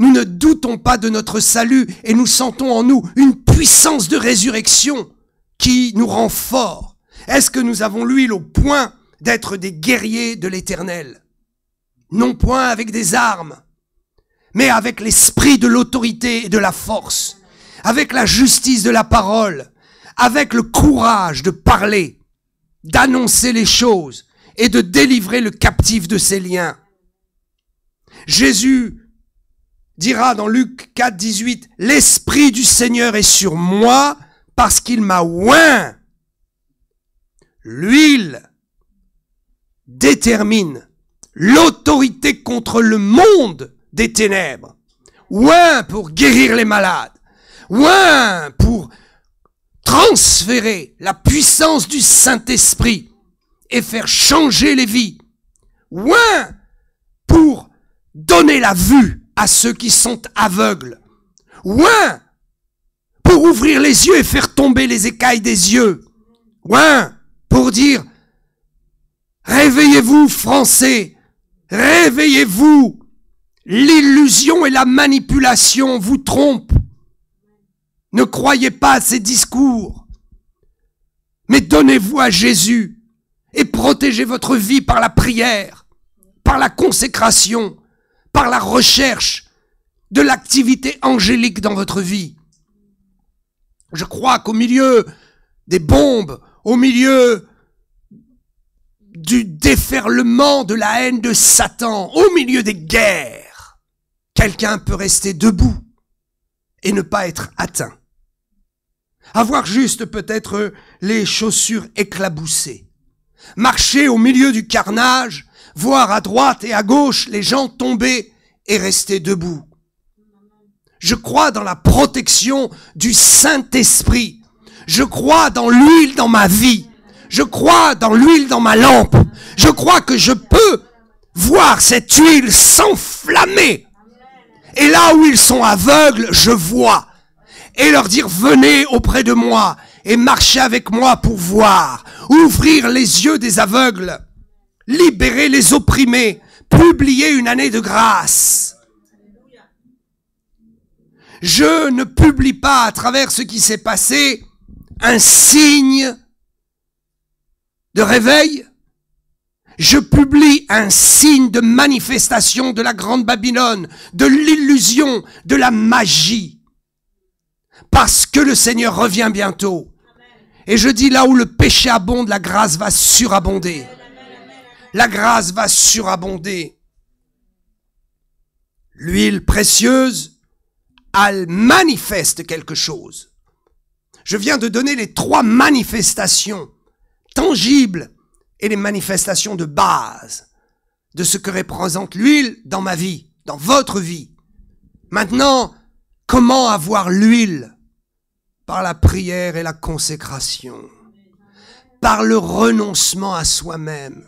nous ne doutons pas de notre salut et nous sentons en nous une puissance de résurrection qui nous rend fort. Est-ce que nous avons l'huile au point d'être des guerriers de l'Éternel Non point avec des armes, mais avec l'esprit de l'autorité et de la force, avec la justice de la parole, avec le courage de parler, d'annoncer les choses et de délivrer le captif de ses liens. Jésus dira dans Luc 4, 18, L'Esprit du Seigneur est sur moi parce qu'il m'a oint. L'huile détermine l'autorité contre le monde des ténèbres. Ouin pour guérir les malades. Ouin pour transférer la puissance du Saint-Esprit et faire changer les vies. Ouin pour donner la vue à ceux qui sont aveugles. Ouin Pour ouvrir les yeux et faire tomber les écailles des yeux. Ouin Pour dire Réveillez-vous, Français Réveillez-vous L'illusion et la manipulation vous trompent. Ne croyez pas à ces discours. Mais donnez-vous à Jésus et protégez votre vie par la prière, par la consécration, par la recherche de l'activité angélique dans votre vie. Je crois qu'au milieu des bombes, au milieu du déferlement de la haine de Satan, au milieu des guerres, quelqu'un peut rester debout et ne pas être atteint. Avoir juste peut-être les chaussures éclaboussées. Marcher au milieu du carnage voir à droite et à gauche les gens tomber et rester debout. Je crois dans la protection du Saint-Esprit. Je crois dans l'huile dans ma vie. Je crois dans l'huile dans ma lampe. Je crois que je peux voir cette huile s'enflammer. Et là où ils sont aveugles, je vois. Et leur dire, venez auprès de moi et marchez avec moi pour voir. Ouvrir les yeux des aveugles libérer les opprimés, publier une année de grâce. Je ne publie pas à travers ce qui s'est passé un signe de réveil. Je publie un signe de manifestation de la grande Babylone, de l'illusion, de la magie. Parce que le Seigneur revient bientôt. Et je dis là où le péché abonde, la grâce va surabonder la grâce va surabonder. L'huile précieuse, elle manifeste quelque chose. Je viens de donner les trois manifestations tangibles et les manifestations de base de ce que représente l'huile dans ma vie, dans votre vie. Maintenant, comment avoir l'huile Par la prière et la consécration, par le renoncement à soi-même,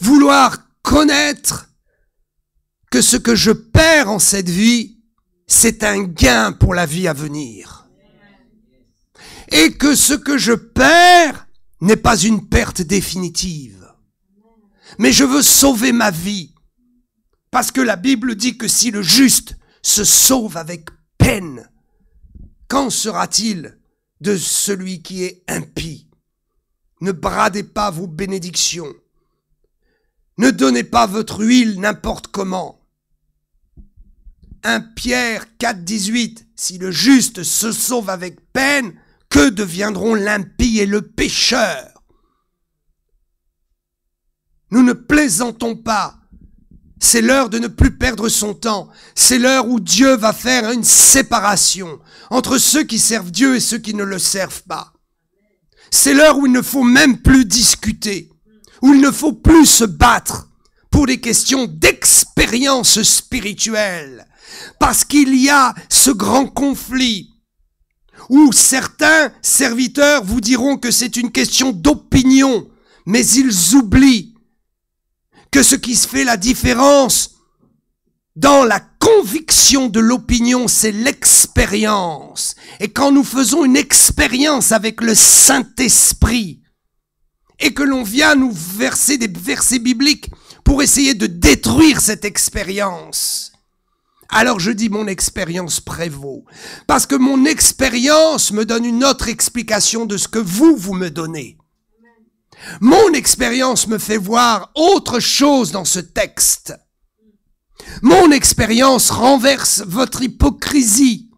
Vouloir connaître que ce que je perds en cette vie, c'est un gain pour la vie à venir. Et que ce que je perds n'est pas une perte définitive. Mais je veux sauver ma vie. Parce que la Bible dit que si le juste se sauve avec peine, qu'en sera-t-il de celui qui est impie Ne bradez pas vos bénédictions ne donnez pas votre huile n'importe comment. 1 Pierre 4,18 Si le juste se sauve avec peine, que deviendront l'impie et le pécheur Nous ne plaisantons pas. C'est l'heure de ne plus perdre son temps. C'est l'heure où Dieu va faire une séparation entre ceux qui servent Dieu et ceux qui ne le servent pas. C'est l'heure où il ne faut même plus discuter où il ne faut plus se battre pour des questions d'expérience spirituelle, parce qu'il y a ce grand conflit où certains serviteurs vous diront que c'est une question d'opinion, mais ils oublient que ce qui se fait la différence dans la conviction de l'opinion, c'est l'expérience. Et quand nous faisons une expérience avec le Saint-Esprit, et que l'on vient nous verser des versets bibliques pour essayer de détruire cette expérience. Alors je dis mon expérience prévaut, parce que mon expérience me donne une autre explication de ce que vous, vous me donnez. Mon expérience me fait voir autre chose dans ce texte. Mon expérience renverse votre hypocrisie.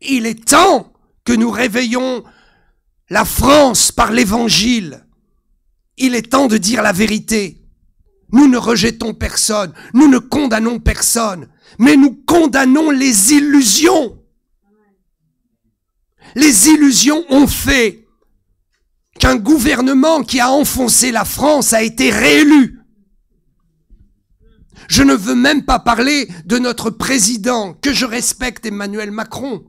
Il est temps que nous réveillons la France par l'Évangile. Il est temps de dire la vérité. Nous ne rejetons personne, nous ne condamnons personne, mais nous condamnons les illusions. Les illusions ont fait qu'un gouvernement qui a enfoncé la France a été réélu. Je ne veux même pas parler de notre président, que je respecte Emmanuel Macron.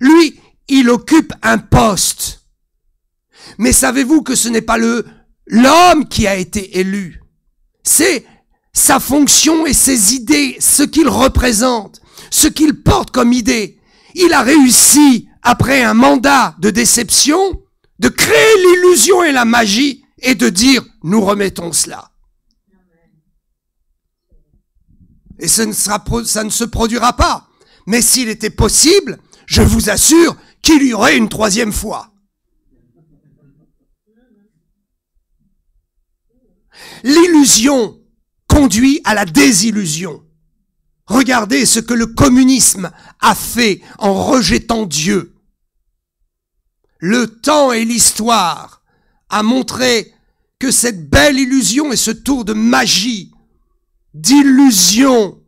Lui, il occupe un poste. Mais savez-vous que ce n'est pas le l'homme qui a été élu, c'est sa fonction et ses idées, ce qu'il représente, ce qu'il porte comme idée. Il a réussi, après un mandat de déception, de créer l'illusion et la magie et de dire, nous remettons cela. Et ça ne, sera, ça ne se produira pas. Mais s'il était possible, je vous assure, qu'il y aurait une troisième fois. L'illusion conduit à la désillusion. Regardez ce que le communisme a fait en rejetant Dieu. Le temps et l'histoire a montré que cette belle illusion et ce tour de magie, d'illusion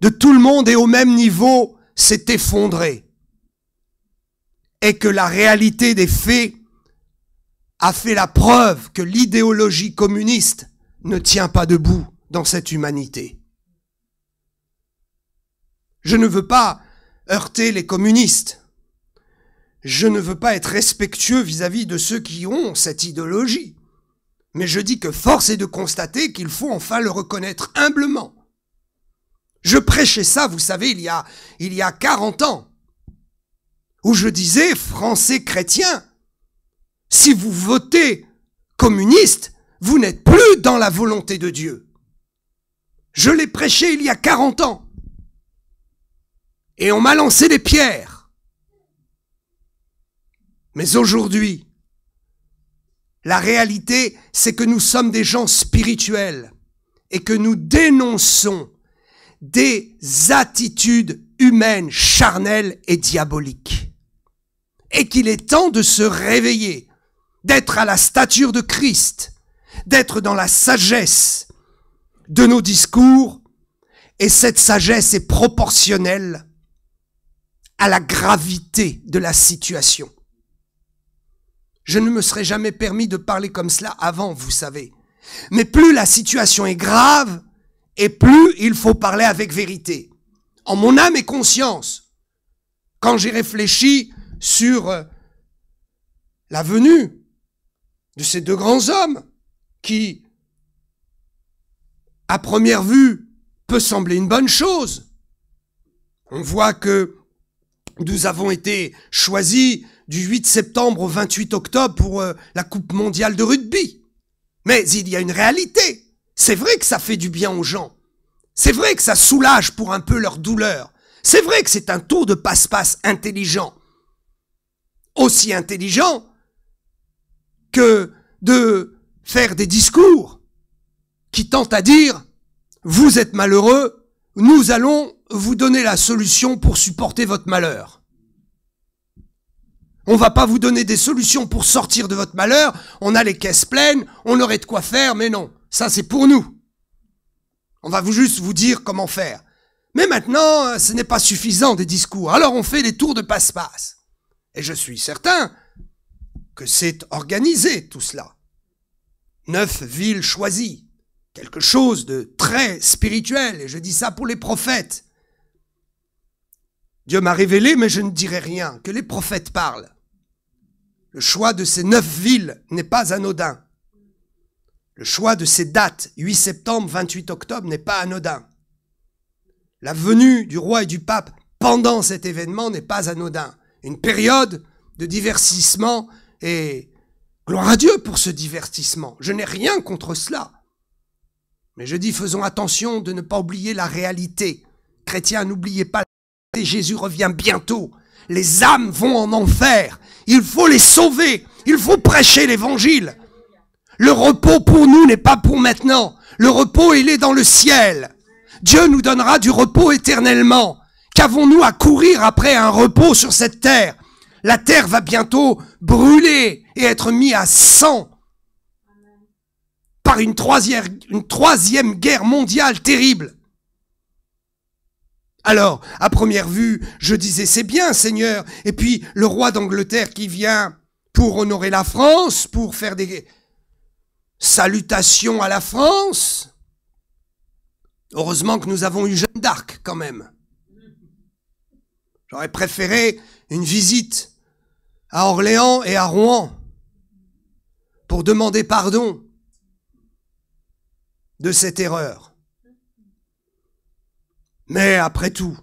de tout le monde et au même niveau s'est effondré. Et que la réalité des faits a fait la preuve que l'idéologie communiste ne tient pas debout dans cette humanité. Je ne veux pas heurter les communistes. Je ne veux pas être respectueux vis-à-vis de ceux qui ont cette idéologie. Mais je dis que force est de constater qu'il faut enfin le reconnaître humblement. Je prêchais ça, vous savez, il y a, il y a 40 ans où je disais Français chrétien, si vous votez communiste, vous n'êtes plus dans la volonté de Dieu. Je l'ai prêché il y a 40 ans. Et on m'a lancé des pierres. Mais aujourd'hui, la réalité, c'est que nous sommes des gens spirituels et que nous dénonçons des attitudes humaines, charnelles et diaboliques et qu'il est temps de se réveiller, d'être à la stature de Christ, d'être dans la sagesse de nos discours, et cette sagesse est proportionnelle à la gravité de la situation. Je ne me serais jamais permis de parler comme cela avant, vous savez. Mais plus la situation est grave, et plus il faut parler avec vérité. En mon âme et conscience, quand j'ai réfléchi sur euh, la venue de ces deux grands hommes qui, à première vue, peut sembler une bonne chose. On voit que nous avons été choisis du 8 septembre au 28 octobre pour euh, la Coupe mondiale de rugby. Mais il y a une réalité. C'est vrai que ça fait du bien aux gens. C'est vrai que ça soulage pour un peu leur douleur. C'est vrai que c'est un tour de passe-passe intelligent aussi intelligent que de faire des discours qui tentent à dire vous êtes malheureux, nous allons vous donner la solution pour supporter votre malheur. On va pas vous donner des solutions pour sortir de votre malheur, on a les caisses pleines, on aurait de quoi faire, mais non, ça c'est pour nous. On va vous juste vous dire comment faire. Mais maintenant, euh, ce n'est pas suffisant des discours, alors on fait les tours de passe-passe. Et je suis certain que c'est organisé tout cela. Neuf villes choisies, quelque chose de très spirituel, et je dis ça pour les prophètes. Dieu m'a révélé, mais je ne dirai rien, que les prophètes parlent. Le choix de ces neuf villes n'est pas anodin. Le choix de ces dates, 8 septembre, 28 octobre, n'est pas anodin. La venue du roi et du pape pendant cet événement n'est pas anodin une période de divertissement et gloire à Dieu pour ce divertissement. Je n'ai rien contre cela. Mais je dis, faisons attention de ne pas oublier la réalité. Chrétiens, n'oubliez pas, Jésus revient bientôt. Les âmes vont en enfer. Il faut les sauver. Il faut prêcher l'évangile. Le repos pour nous n'est pas pour maintenant. Le repos, il est dans le ciel. Dieu nous donnera du repos éternellement. Qu'avons-nous à courir après un repos sur cette terre La terre va bientôt brûler et être mise à sang par une troisième, une troisième guerre mondiale terrible. Alors, à première vue, je disais, c'est bien, Seigneur. Et puis, le roi d'Angleterre qui vient pour honorer la France, pour faire des salutations à la France. Heureusement que nous avons eu Jeanne d'Arc quand même. J'aurais préféré une visite à Orléans et à Rouen pour demander pardon de cette erreur. Mais après tout,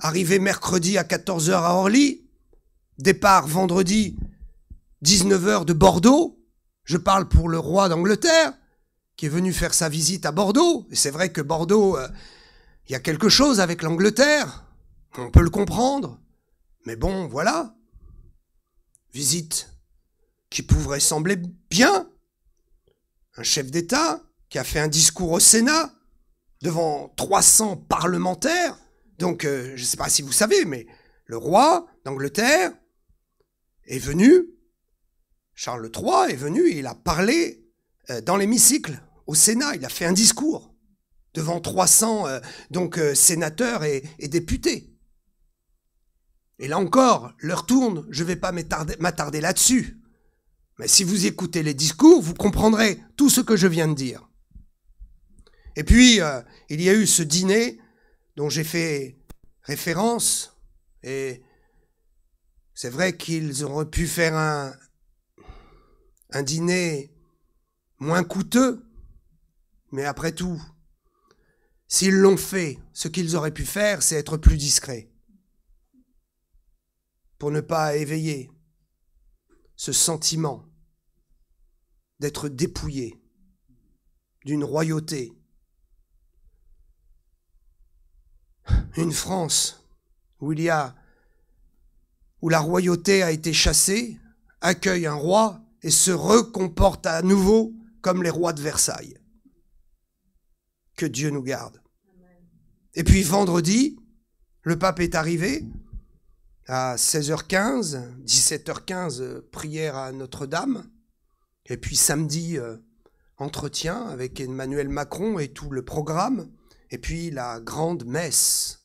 arrivé mercredi à 14h à Orly, départ vendredi 19h de Bordeaux, je parle pour le roi d'Angleterre, qui est venu faire sa visite à Bordeaux, et c'est vrai que Bordeaux, euh, il y a quelque chose avec l'Angleterre, on peut le comprendre, mais bon, voilà. Visite qui pourrait sembler bien. Un chef d'État qui a fait un discours au Sénat devant 300 parlementaires. Donc, euh, je ne sais pas si vous savez, mais le roi d'Angleterre est venu, Charles III est venu, il a parlé euh, dans l'hémicycle au Sénat, il a fait un discours devant 300 euh, donc, sénateurs et députés. Et là encore, l'heure tourne, je ne vais pas m'attarder là-dessus. Mais si vous écoutez les discours, vous comprendrez tout ce que je viens de dire. Et puis, euh, il y a eu ce dîner dont j'ai fait référence, et c'est vrai qu'ils auraient pu faire un, un dîner moins coûteux, mais après tout, s'ils l'ont fait, ce qu'ils auraient pu faire, c'est être plus discrets pour ne pas éveiller ce sentiment d'être dépouillé d'une royauté. Une France où il y a où la royauté a été chassée, accueille un roi et se recomporte à nouveau comme les rois de Versailles. Que Dieu nous garde. Et puis vendredi, le pape est arrivé, à 16h15, 17h15, euh, prière à Notre-Dame. Et puis samedi, euh, entretien avec Emmanuel Macron et tout le programme. Et puis la grande messe.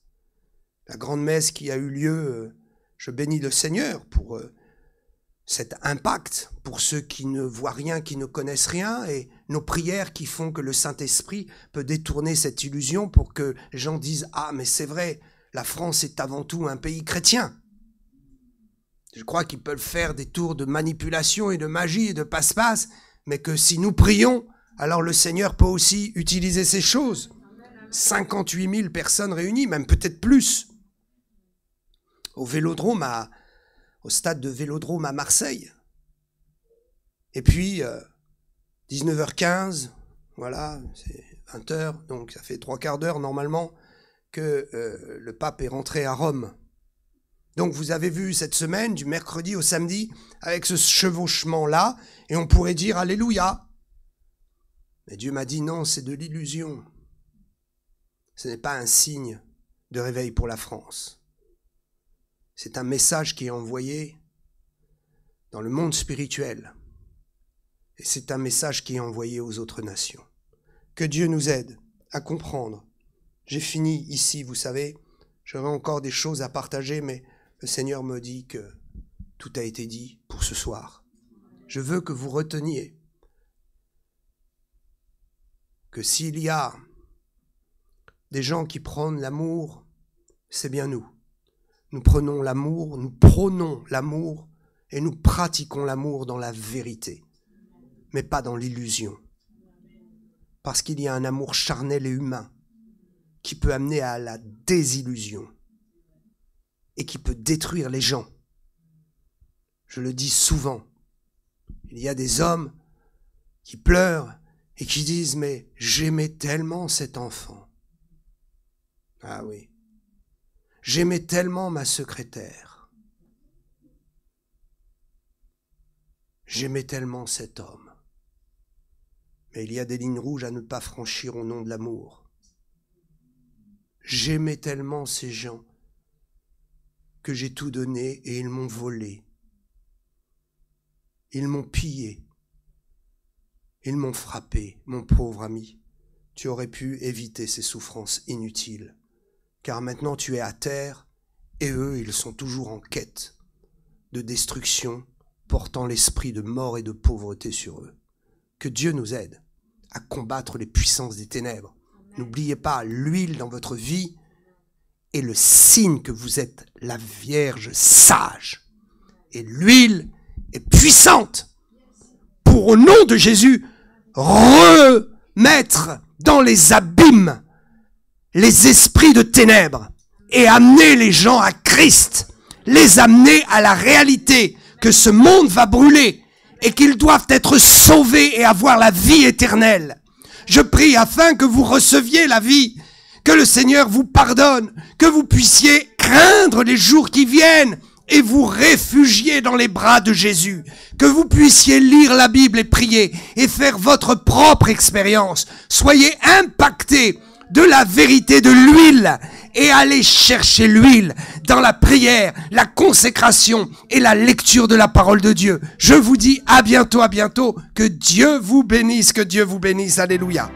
La grande messe qui a eu lieu, euh, je bénis le Seigneur pour cet impact, pour ceux qui ne voient rien, qui ne connaissent rien, et nos prières qui font que le Saint-Esprit peut détourner cette illusion pour que les gens disent ⁇ Ah mais c'est vrai, la France est avant tout un pays chrétien ⁇ je crois qu'ils peuvent faire des tours de manipulation et de magie et de passe-passe, mais que si nous prions, alors le Seigneur peut aussi utiliser ces choses. 58 000 personnes réunies, même peut-être plus. Au vélodrome, à, au stade de vélodrome à Marseille. Et puis, 19h15, euh, voilà, c'est 20h, donc ça fait trois quarts d'heure normalement que euh, le pape est rentré à Rome. Donc vous avez vu cette semaine, du mercredi au samedi, avec ce chevauchement-là, et on pourrait dire Alléluia. Mais Dieu m'a dit non, c'est de l'illusion. Ce n'est pas un signe de réveil pour la France. C'est un message qui est envoyé dans le monde spirituel. Et c'est un message qui est envoyé aux autres nations. Que Dieu nous aide à comprendre. J'ai fini ici, vous savez. J'aurais encore des choses à partager, mais le Seigneur me dit que tout a été dit pour ce soir. Je veux que vous reteniez que s'il y a des gens qui prônent l'amour, c'est bien nous. Nous prenons l'amour, nous prônons l'amour et nous pratiquons l'amour dans la vérité, mais pas dans l'illusion. Parce qu'il y a un amour charnel et humain qui peut amener à la désillusion qui peut détruire les gens. Je le dis souvent. Il y a des hommes qui pleurent et qui disent mais j'aimais tellement cet enfant. Ah oui. J'aimais tellement ma secrétaire. J'aimais tellement cet homme. Mais il y a des lignes rouges à ne pas franchir au nom de l'amour. J'aimais tellement ces gens que j'ai tout donné et ils m'ont volé. Ils m'ont pillé. Ils m'ont frappé, mon pauvre ami. Tu aurais pu éviter ces souffrances inutiles, car maintenant tu es à terre, et eux, ils sont toujours en quête de destruction, portant l'esprit de mort et de pauvreté sur eux. Que Dieu nous aide à combattre les puissances des ténèbres. N'oubliez pas l'huile dans votre vie, et le signe que vous êtes la Vierge sage. Et l'huile est puissante pour, au nom de Jésus, remettre dans les abîmes les esprits de ténèbres et amener les gens à Christ, les amener à la réalité que ce monde va brûler et qu'ils doivent être sauvés et avoir la vie éternelle. Je prie afin que vous receviez la vie que le Seigneur vous pardonne, que vous puissiez craindre les jours qui viennent et vous réfugier dans les bras de Jésus, que vous puissiez lire la Bible et prier et faire votre propre expérience. Soyez impactés de la vérité de l'huile et allez chercher l'huile dans la prière, la consécration et la lecture de la parole de Dieu. Je vous dis à bientôt, à bientôt. Que Dieu vous bénisse, que Dieu vous bénisse. Alléluia.